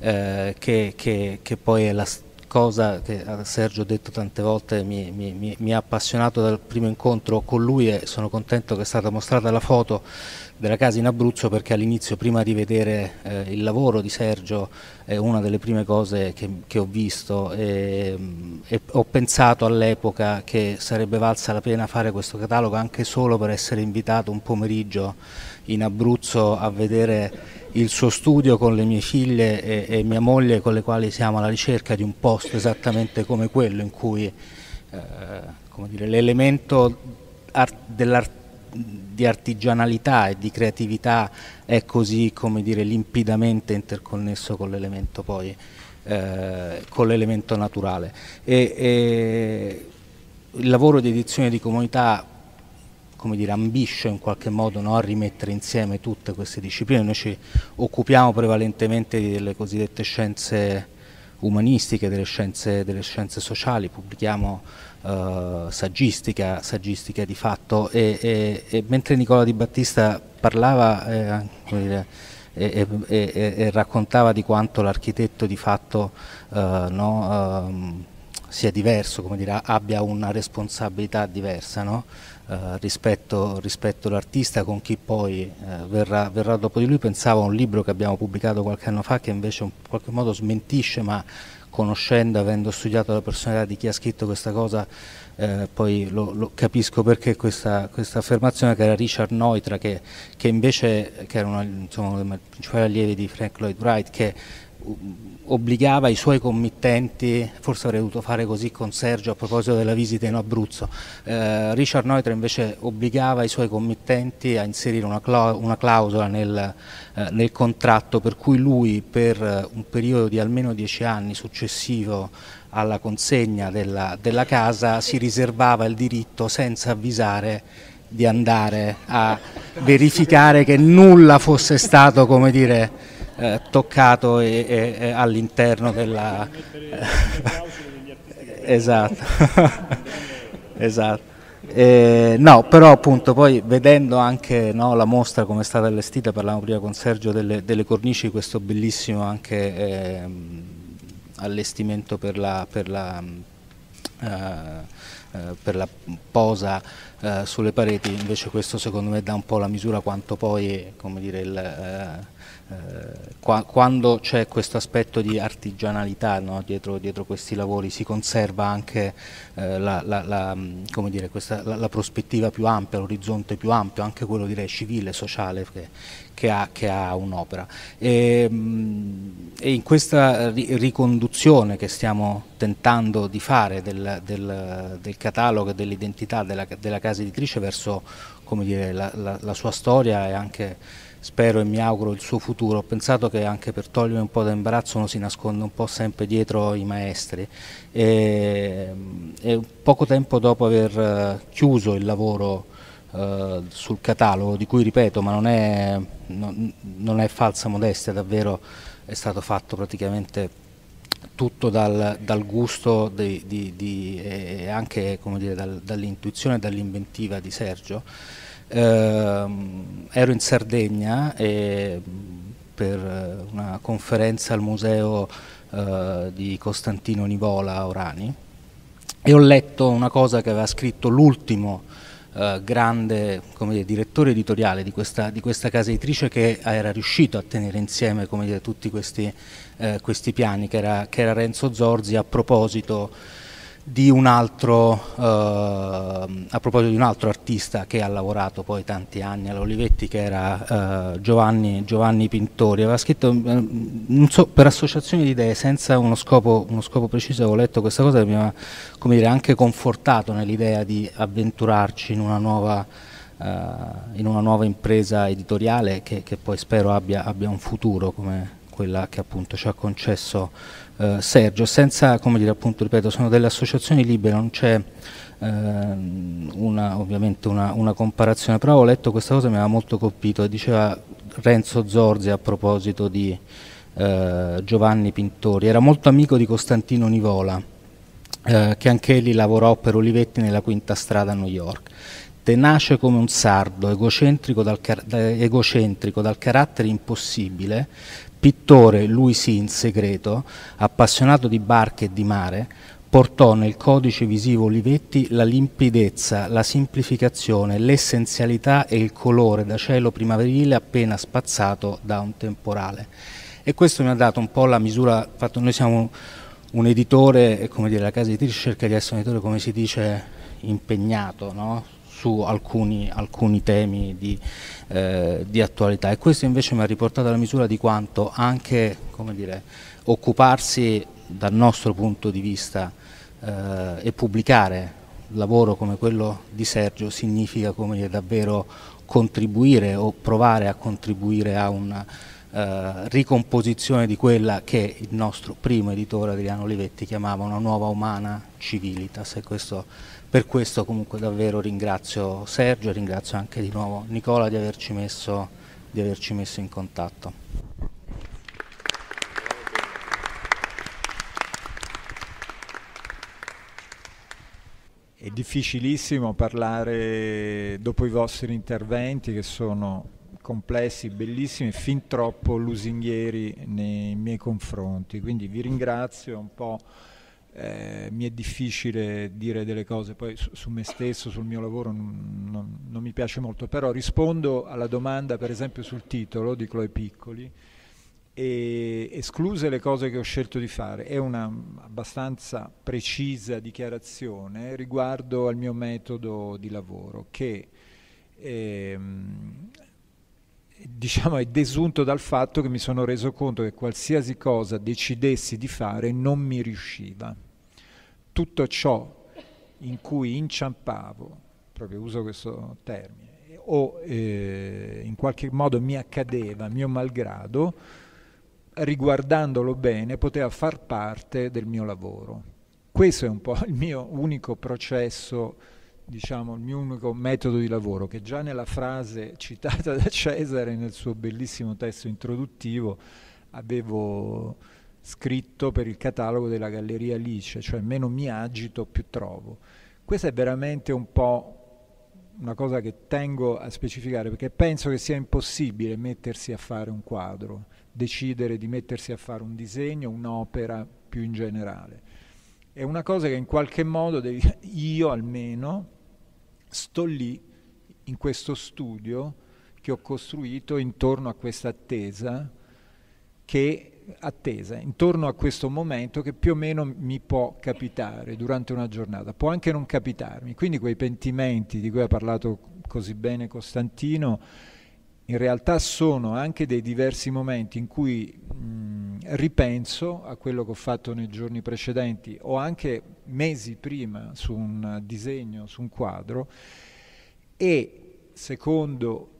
che, che, che poi è la stessa cosa che eh, Sergio ha detto tante volte mi, mi, mi, ha appassionato dal primo incontro con lui e sono contento che è stata mostrata la foto della casa in Abruzzo perché all'inizio prima di vedere eh, il lavoro di Sergio è una delle prime cose che, che ho visto e, e ho pensato all'epoca che sarebbe valsa la pena fare questo catalogo anche solo per essere invitato un pomeriggio in Abruzzo a vedere il suo studio con le mie figlie e, e, mia moglie con le quali siamo alla ricerca di un posto esattamente come quello in cui eh, l'elemento art, dell'art, di artigianalità e di creatività è così dire, limpidamente interconnesso con l'elemento poi eh, con l'elemento naturale e, e il lavoro di edizione di comunità come dire, ambisce in qualche modo no, a rimettere insieme tutte queste discipline. Noi ci occupiamo prevalentemente delle cosiddette scienze umanistiche, delle scienze, delle scienze sociali, pubblichiamo eh, saggistica, saggistica di fatto e, e, e, mentre Nicola Di Battista parlava eh, e, e, raccontava di quanto l'architetto di fatto eh, no, ehm, sia diverso, dire, abbia una responsabilità diversa, no? Eh, rispetto, rispetto all'artista con chi poi eh, verrà, verrà, dopo di lui. Pensavo a un libro che abbiamo pubblicato qualche anno fa che invece in qualche modo smentisce, ma conoscendo, avendo studiato la personalità di chi ha scritto questa cosa, eh, poi lo, lo capisco perché questa, questa, affermazione che era Richard Neutra, che, che invece che era uno dei principali allievi di Frank Lloyd Wright, che obbligava i suoi committenti, forse avrei dovuto fare così con Sergio a proposito della visita in Abruzzo, eh, Richard Neutra invece obbligava i suoi committenti a inserire una, una clausola nel, eh, nel, contratto per cui lui per eh, un periodo di almeno dieci anni successivo alla consegna della, della casa si riservava il diritto senza avvisare di andare a verificare che nulla fosse stato, come dire, eh, toccato e, e, e all'interno della... Eh, esatto, esatto. Eh, no, però appunto poi vedendo anche no, la mostra come è stata allestita, parlavamo prima con Sergio delle, delle cornici, questo bellissimo anche eh, allestimento per la, per la, eh, eh per la posa eh, sulle pareti, invece questo secondo me dà un po' la misura quanto poi, come dire, il eh, qua, quando c'è questo aspetto di artigianalità no, dietro, dietro, questi lavori si conserva anche eh, la, la, la, mm, dire, questa, la, prospettiva più ampia, l'orizzonte più ampio, anche quello direi civile, sociale che, che ha, ha un'opera. E, mm, e, in questa riconduzione che stiamo tentando di fare del, del, del catalogo dell'identità della, della, casa editrice verso dire, la sua storia e anche spero e mi auguro il suo futuro. Ho pensato che anche per togliere un po' d'imbarazzo uno si nasconde un po' sempre dietro i maestri. E, e poco tempo dopo aver eh, chiuso il lavoro eh, sul catalogo, di cui ripeto, ma non è, non, non è falsa modestia, davvero è stato fatto praticamente tutto dal, dal gusto di, di, di, e anche dall'intuizione e dall'inventiva di Sergio. Ehm, ero in Sardegna e, per una conferenza al museo eh, di Costantino Nivola a Orani e ho letto una cosa che aveva scritto l'ultimo eh, grande dire, direttore editoriale di questa, di questa, casa editrice che era riuscito a tenere insieme dire, tutti questi, eh, questi, piani, che era, che era Renzo Zorzi a proposito di un altro, eh, a proposito di un altro artista che ha lavorato poi tanti anni all'Olivetti che era eh, Giovanni, Giovanni, Pintori, aveva scritto eh, so, per associazione di idee senza uno scopo, uno scopo preciso, avevo letto questa cosa e mi ha dire, anche confortato nell'idea di avventurarci in una nuova, eh, in una nuova impresa editoriale che, che poi spero abbia, abbia un futuro come quella che appunto ci ha concesso eh, Sergio, senza, come dire appunto, ripeto, sono delle associazioni libere, non c'è ehm, una, ovviamente una, una, comparazione, però ho letto questa cosa e mi aveva molto colpito, diceva Renzo Zorzi a proposito di eh, Giovanni Pintori, era molto amico di Costantino Nivola, eh, che anche egli lavorò per Olivetti nella Quinta Strada a New York. Tenace come un sardo, egocentrico dal, car egocentrico dal carattere impossibile, Pittore, lui sì in segreto, appassionato di barche e di mare, portò nel codice visivo Olivetti la limpidezza, la semplificazione, l'essenzialità e il colore da cielo primaverile appena spazzato da un temporale. E questo mi ha dato un po' la misura, fatto noi siamo un editore, come dire, la casa editrice cerca di essere un editore, come si dice, impegnato, no? su alcuni, alcuni temi di, eh, di, attualità e questo invece mi ha riportato alla misura di quanto anche dire, occuparsi dal nostro punto di vista eh, e pubblicare lavoro come quello di Sergio significa dire, davvero contribuire o provare a contribuire a una eh, ricomposizione di quella che il nostro primo editore Adriano Olivetti chiamava una nuova umana civilitas e questo per questo comunque davvero ringrazio Sergio e ringrazio anche di nuovo Nicola di averci messo, di averci messo in contatto. È difficilissimo parlare dopo i vostri interventi che sono complessi, bellissimi, fin troppo lusinghieri nei miei confronti, quindi vi ringrazio un po' eh, mi è difficile dire delle cose poi su, me stesso, sul mio lavoro non, non, non, mi piace molto, però rispondo alla domanda per esempio sul titolo di Chloe Piccoli e, escluse le cose che ho scelto di fare, è una abbastanza precisa dichiarazione riguardo al mio metodo di lavoro che ehm, diciamo, è desunto dal fatto che mi sono reso conto che qualsiasi cosa decidessi di fare non mi riusciva. Tutto ciò in cui inciampavo, proprio uso questo termine, o eh, in qualche modo mi accadeva, mio malgrado, riguardandolo bene, poteva far parte del mio lavoro. Questo è un po' il mio unico processo diciamo, il mio unico metodo di lavoro, che già nella frase citata da Cesare nel suo bellissimo testo introduttivo avevo scritto per il catalogo della Galleria Lice, cioè meno mi agito più trovo. Questa è veramente un po' una cosa che tengo a specificare perché penso che sia impossibile mettersi a fare un quadro, decidere di mettersi a fare un disegno, un'opera più in generale. È una cosa che in qualche modo devi, io almeno sto lì in questo studio che ho costruito intorno a questa attesa che attesa intorno a questo momento che più o meno mi può capitare durante una giornata, può anche non capitarmi. Quindi quei pentimenti di cui ha parlato così bene Costantino in realtà sono anche dei diversi momenti in cui mh, ripenso a quello che ho fatto nei giorni precedenti o anche mesi prima su un disegno, su un quadro e secondo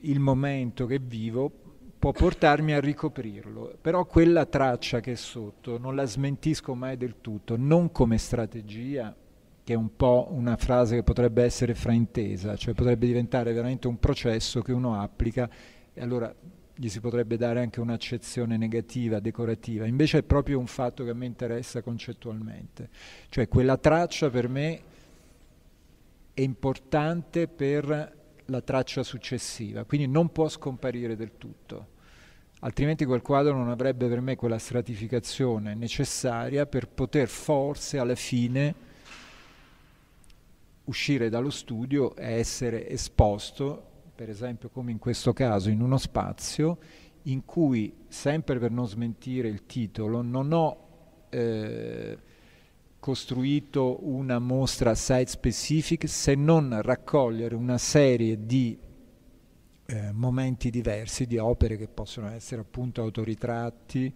il momento che vivo può portarmi a ricoprirlo, però quella traccia che è sotto non la smentisco mai del tutto, non come strategia, che è un po' una frase che potrebbe essere fraintesa, cioè potrebbe diventare veramente un processo che uno applica e allora gli si potrebbe dare anche un'accezione negativa, decorativa, invece è proprio un fatto che a me interessa concettualmente, cioè quella traccia per me è importante per la traccia successiva, quindi non può scomparire del tutto, altrimenti quel quadro non avrebbe per me quella stratificazione necessaria per poter forse alla fine uscire dallo studio è essere esposto, per esempio come in questo caso, in uno spazio in cui, sempre per non smentire il titolo, non ho eh, costruito una mostra site specific se non raccogliere una serie di eh, momenti diversi di opere che possono essere appunto autoritratti,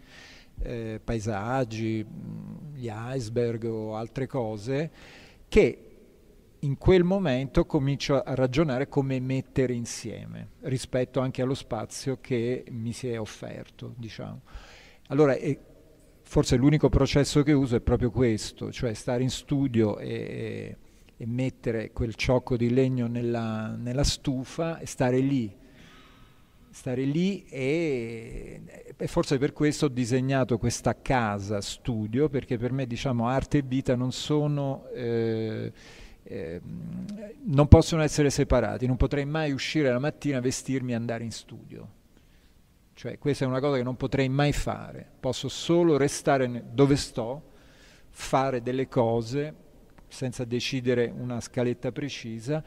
eh, paesaggi, gli iceberg o altre cose che in quel momento comincio a ragionare come mettere insieme rispetto anche allo spazio che mi si è offerto, diciamo. Allora, eh, forse l'unico processo che uso è proprio questo, cioè stare in studio e, e mettere quel ciocco di legno nella, nella stufa e stare lì stare lì e, e, forse per questo ho disegnato questa casa studio perché per me diciamo arte e vita non sono eh, Ehm, non possono essere separati, non potrei mai uscire la mattina, vestirmi e andare in studio. Cioè questa è una cosa che non potrei mai fare, posso solo restare dove sto, fare delle cose senza decidere una scaletta precisa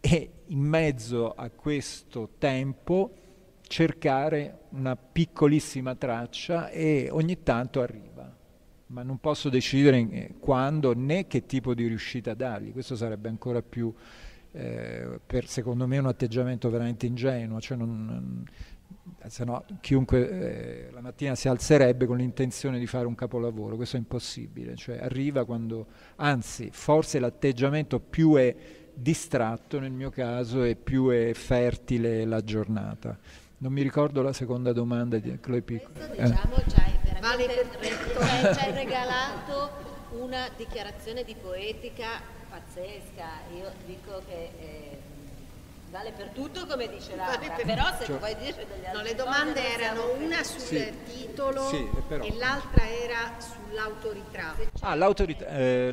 e in mezzo a questo tempo cercare una piccolissima traccia e ogni tanto arriva ma non posso decidere eh, quando né che tipo di riuscita dargli. Questo sarebbe ancora più, eh, per secondo me, un atteggiamento veramente ingenuo. Cioè non, se no chiunque eh, la mattina si alzerebbe con l'intenzione di fare un capolavoro, questo è impossibile, cioè arriva quando, anzi forse l'atteggiamento più è distratto nel mio caso e più è fertile la giornata. Non mi ricordo la seconda domanda di Chloe Piccolo. Questo, eh. diciamo, eh. cioè, vale regalato una dichiarazione di poetica pazzesca. Io dico che eh, vale per tutto, come dice Laura, vale per... però se cioè, puoi dire degli altri... No, le domande erano una sul sì. titolo sì, e l'altra era sull'autoritratto. Ah, l'autoritratto eh,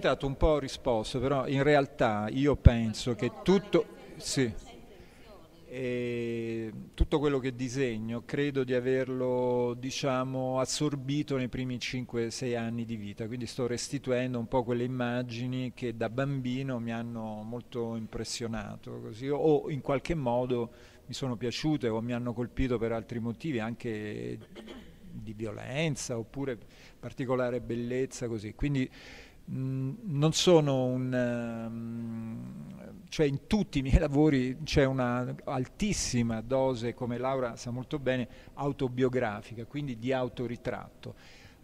la, un po' risposto, però in realtà io penso che tutto... Sì e tutto quello che disegno credo di averlo diciamo, assorbito nei primi 5-6 anni di vita, quindi sto restituendo un po' quelle immagini che da bambino mi hanno molto impressionato così, o in qualche modo mi sono piaciute o mi hanno colpito per altri motivi, anche di violenza oppure particolare bellezza così. Quindi Mm, non sono un... Mh, ehm, cioè in tutti i miei lavori c'è una altissima dose, come Laura sa molto bene, autobiografica, quindi di autoritratto.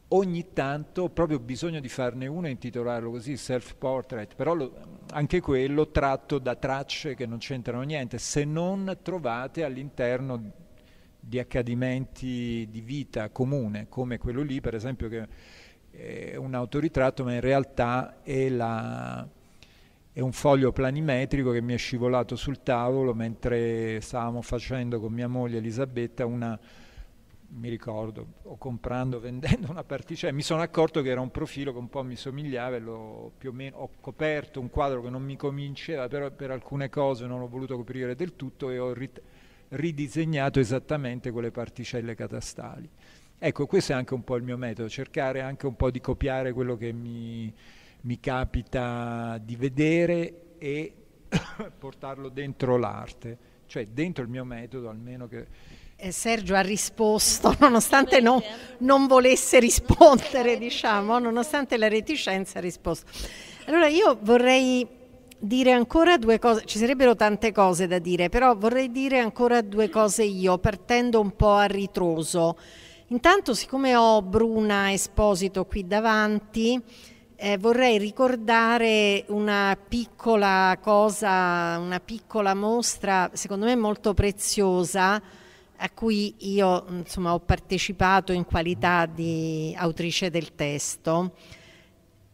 Ogni tanto ho proprio bisogno di farne uno e intitolarlo così, self-portrait, però lo, anche quello tratto da tracce che non c'entrano niente, se non trovate all'interno di accadimenti di vita comune, come quello lì, per esempio, che eh, un autoritratto, ma in realtà è, la, è, un foglio planimetrico che mi è scivolato sul tavolo mentre stavamo facendo con mia moglie Elisabetta una mi ricordo, o comprando, vendendo una particella, cioè mi sono accorto che era un profilo che un po' mi somigliava e l'ho più o meno, ho coperto un quadro che non mi convinceva, però per alcune cose non ho voluto coprire del tutto e ho rit- ridisegnato esattamente quelle particelle catastali. Ecco, questo è anche un po' il mio metodo, cercare anche un po' di copiare quello che mi, mi capita di vedere e portarlo dentro l'arte, cioè dentro il mio metodo almeno che... E eh, Sergio ha risposto, nonostante non, non volesse rispondere, diciamo, nonostante la reticenza ha risposto. Allora io vorrei dire ancora due cose, ci sarebbero tante cose da dire, però vorrei dire ancora due cose io, partendo un po' a ritroso. Intanto, siccome ho Bruna Esposito qui davanti, eh, vorrei ricordare una piccola cosa, una piccola mostra, secondo me molto preziosa, a cui io insomma, ho partecipato in qualità di autrice del testo.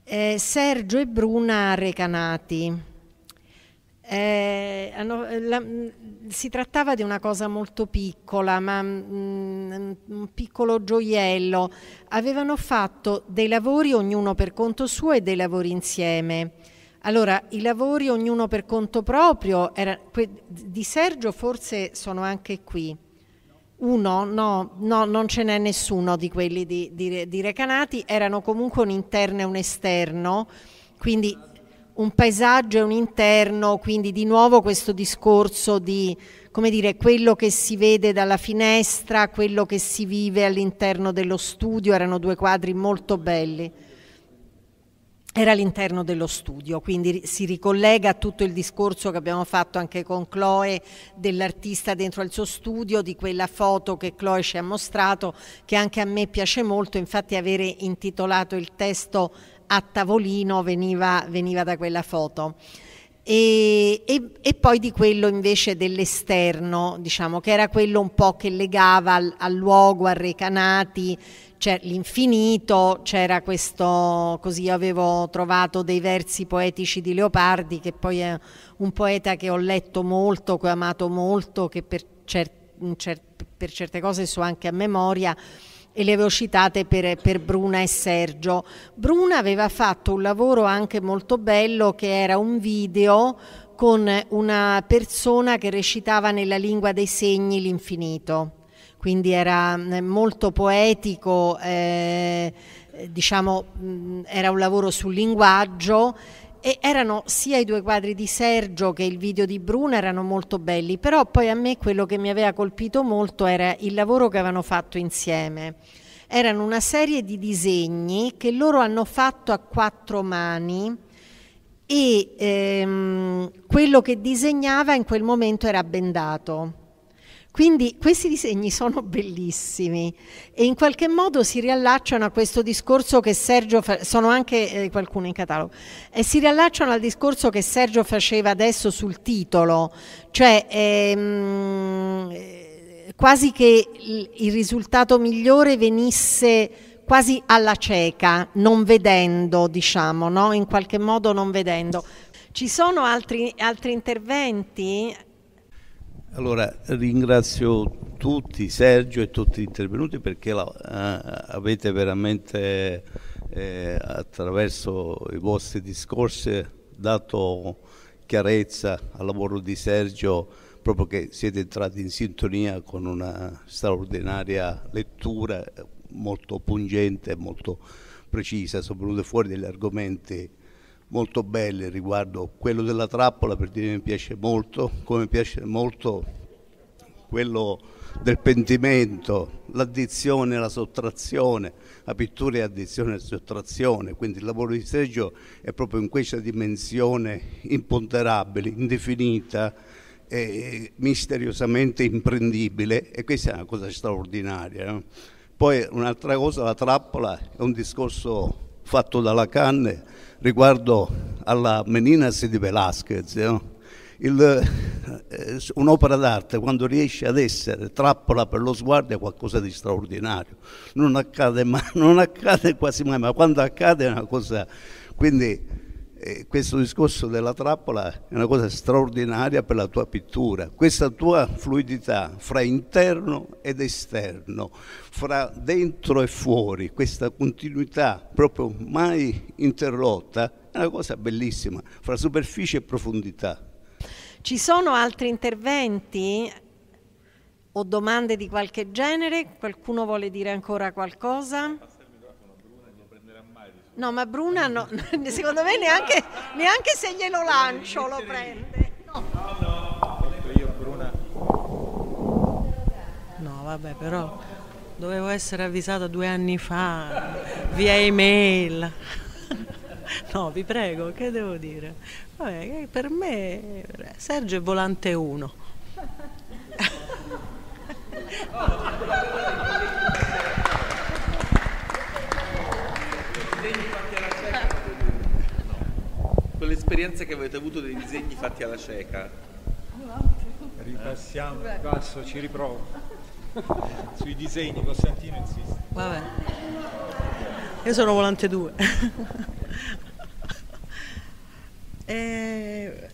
Eh, Sergio e Bruna Recanati eh, hanno, eh, la, si trattava di una cosa molto piccola, ma mh, un piccolo gioiello. Avevano fatto dei lavori ognuno per conto suo e dei lavori insieme. Allora, i lavori ognuno per conto proprio, era, di Sergio forse sono anche qui. Uno, no, no, non ce n'è nessuno di quelli di, di, di Recanati, erano comunque un interno e un esterno, quindi un paesaggio e un interno, quindi di nuovo questo discorso di come dire, quello che si vede dalla finestra, quello che si vive all'interno dello studio, erano due quadri molto belli. Era all'interno dello studio, quindi si ricollega a tutto il discorso che abbiamo fatto anche con Chloe dell'artista dentro al suo studio, di quella foto che Chloe ci ha mostrato, che anche a me piace molto, infatti avere intitolato il testo a tavolino veniva, veniva da quella foto. E, e, e, poi di quello invece dell'esterno, diciamo, che era quello un po' che legava al, al luogo, a Recanati, c'era l'infinito, c'era questo, così io avevo trovato dei versi poetici di Leopardi, che poi è un poeta che ho letto molto, che ho amato molto, che per, cer, cer, per certe cose so anche a memoria, e le avevo citate per, per, Bruna e Sergio. Bruna aveva fatto un lavoro anche molto bello che era un video con una persona che recitava nella lingua dei segni l'infinito, quindi era mm, molto poetico, eh, diciamo, mm, era un lavoro sul linguaggio e erano sia i due quadri di Sergio che il video di Bruno erano molto belli, però poi a me quello che mi aveva colpito molto era il lavoro che avevano fatto insieme. Erano una serie di disegni che loro hanno fatto a quattro mani e ehm, quello che disegnava in quel momento era bendato quindi questi disegni sono bellissimi e in qualche modo si riallacciano a questo discorso che Sergio, sono anche eh, qualcuno in catalogo, e eh, si riallacciano al discorso che Sergio faceva adesso sul titolo, cioè ehm, eh, quasi che il risultato migliore venisse quasi alla cieca, non vedendo, diciamo, no? in qualche modo non vedendo. Ci sono altri, altri interventi? Allora ringrazio tutti, Sergio e tutti gli intervenuti perché la, eh, avete veramente eh, attraverso i vostri discorsi dato chiarezza al lavoro di Sergio proprio che siete entrati in sintonia con una straordinaria lettura molto pungente, e molto precisa, sono venute fuori degli argomenti molto belle riguardo quello della trappola, per dire mi piace molto, come piace molto quello del pentimento, l'addizione, la sottrazione, la pittura è addizione e sottrazione, quindi il lavoro di Seggio è proprio in questa dimensione imponderabile, indefinita, misteriosamente imprendibile e questa è una cosa straordinaria. Poi un'altra cosa, la trappola è un discorso fatto da Lacan riguardo alla Meninas di Velázquez, no? Eh, eh, un'opera d'arte quando riesce ad essere trappola per lo sguardo è qualcosa di straordinario, non accade, ma, non accade quasi mai, ma quando accade è una cosa... Quindi questo discorso della trappola è una cosa straordinaria per la tua pittura, questa tua fluidità fra interno ed esterno, fra dentro e fuori, questa continuità proprio mai interrotta, è una cosa bellissima, fra superficie e profondità. Ci sono altri interventi o domande di qualche genere? Qualcuno vuole dire ancora qualcosa? No, ma Bruna no, secondo me neanche, neanche se glielo lancio lo prende. No, no, ho detto io Bruna. No, vabbè, però dovevo essere avvisata due anni fa via email. No, vi prego, che devo dire? Vabbè, per me Sergio è volante 1. con l'esperienza che avete avuto dei disegni fatti alla cieca. Ripassiamo il passo, ci riprovo. Sui disegni, Costantino insiste. Vabbè. Io sono volante 2. Eh,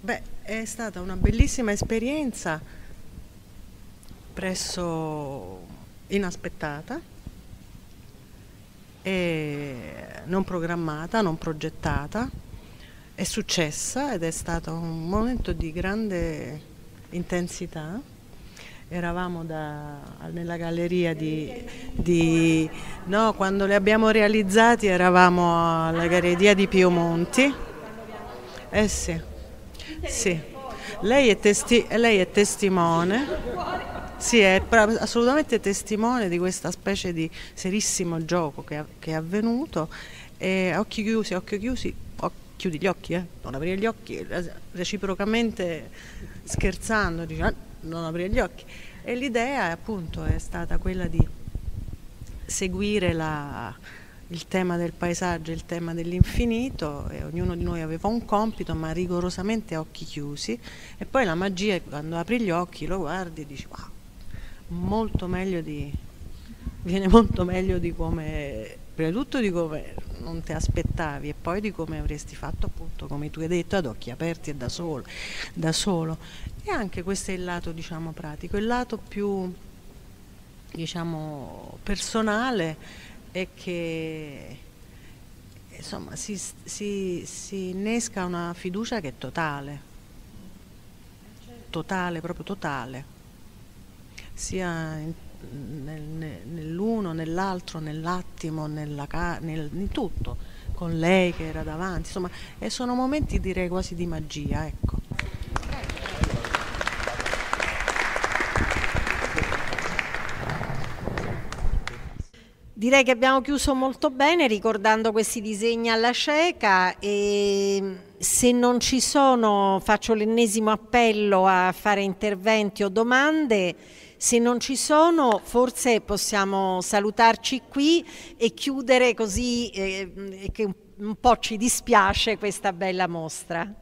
beh, è stata una bellissima esperienza presso inaspettata e non programmata, non progettata è successa ed è stato un momento di grande intensità. Eravamo da, nella galleria di, di, No, quando li abbiamo realizzati eravamo alla galleria di Piemonti. Eh sì, sì. Lei è, testi, lei è testimone. Sì, è assolutamente testimone di questa specie di serissimo gioco che, che è avvenuto. E occhi chiusi, occhi chiusi, occhi chiudi gli occhi, eh? non aprire gli occhi, eh, reciprocamente scherzando, dice ah, non aprire gli occhi. E l'idea appunto è stata quella di seguire la, il tema del paesaggio, il tema dell'infinito e ognuno di noi aveva un compito ma rigorosamente a occhi chiusi e poi la magia è quando apri gli occhi, lo guardi e dici wow, molto meglio di, viene molto meglio di come prima di tutto di come non ti aspettavi e poi di come avresti fatto appunto come tu hai detto ad occhi aperti e da solo, da solo. e anche questo è il lato diciamo pratico il lato più diciamo personale è che insomma si, si, si innesca una fiducia che è totale totale proprio totale sia in nell'uno, nell'altro, nell'attimo, nel, in tutto, con lei che era davanti, insomma, e sono momenti direi quasi di magia, ecco. Direi che abbiamo chiuso molto bene ricordando questi disegni alla cieca e se non ci sono faccio l'ennesimo appello a fare interventi o domande. Se non ci sono, forse possiamo salutarci qui e chiudere così eh, che un po' ci dispiace questa bella mostra.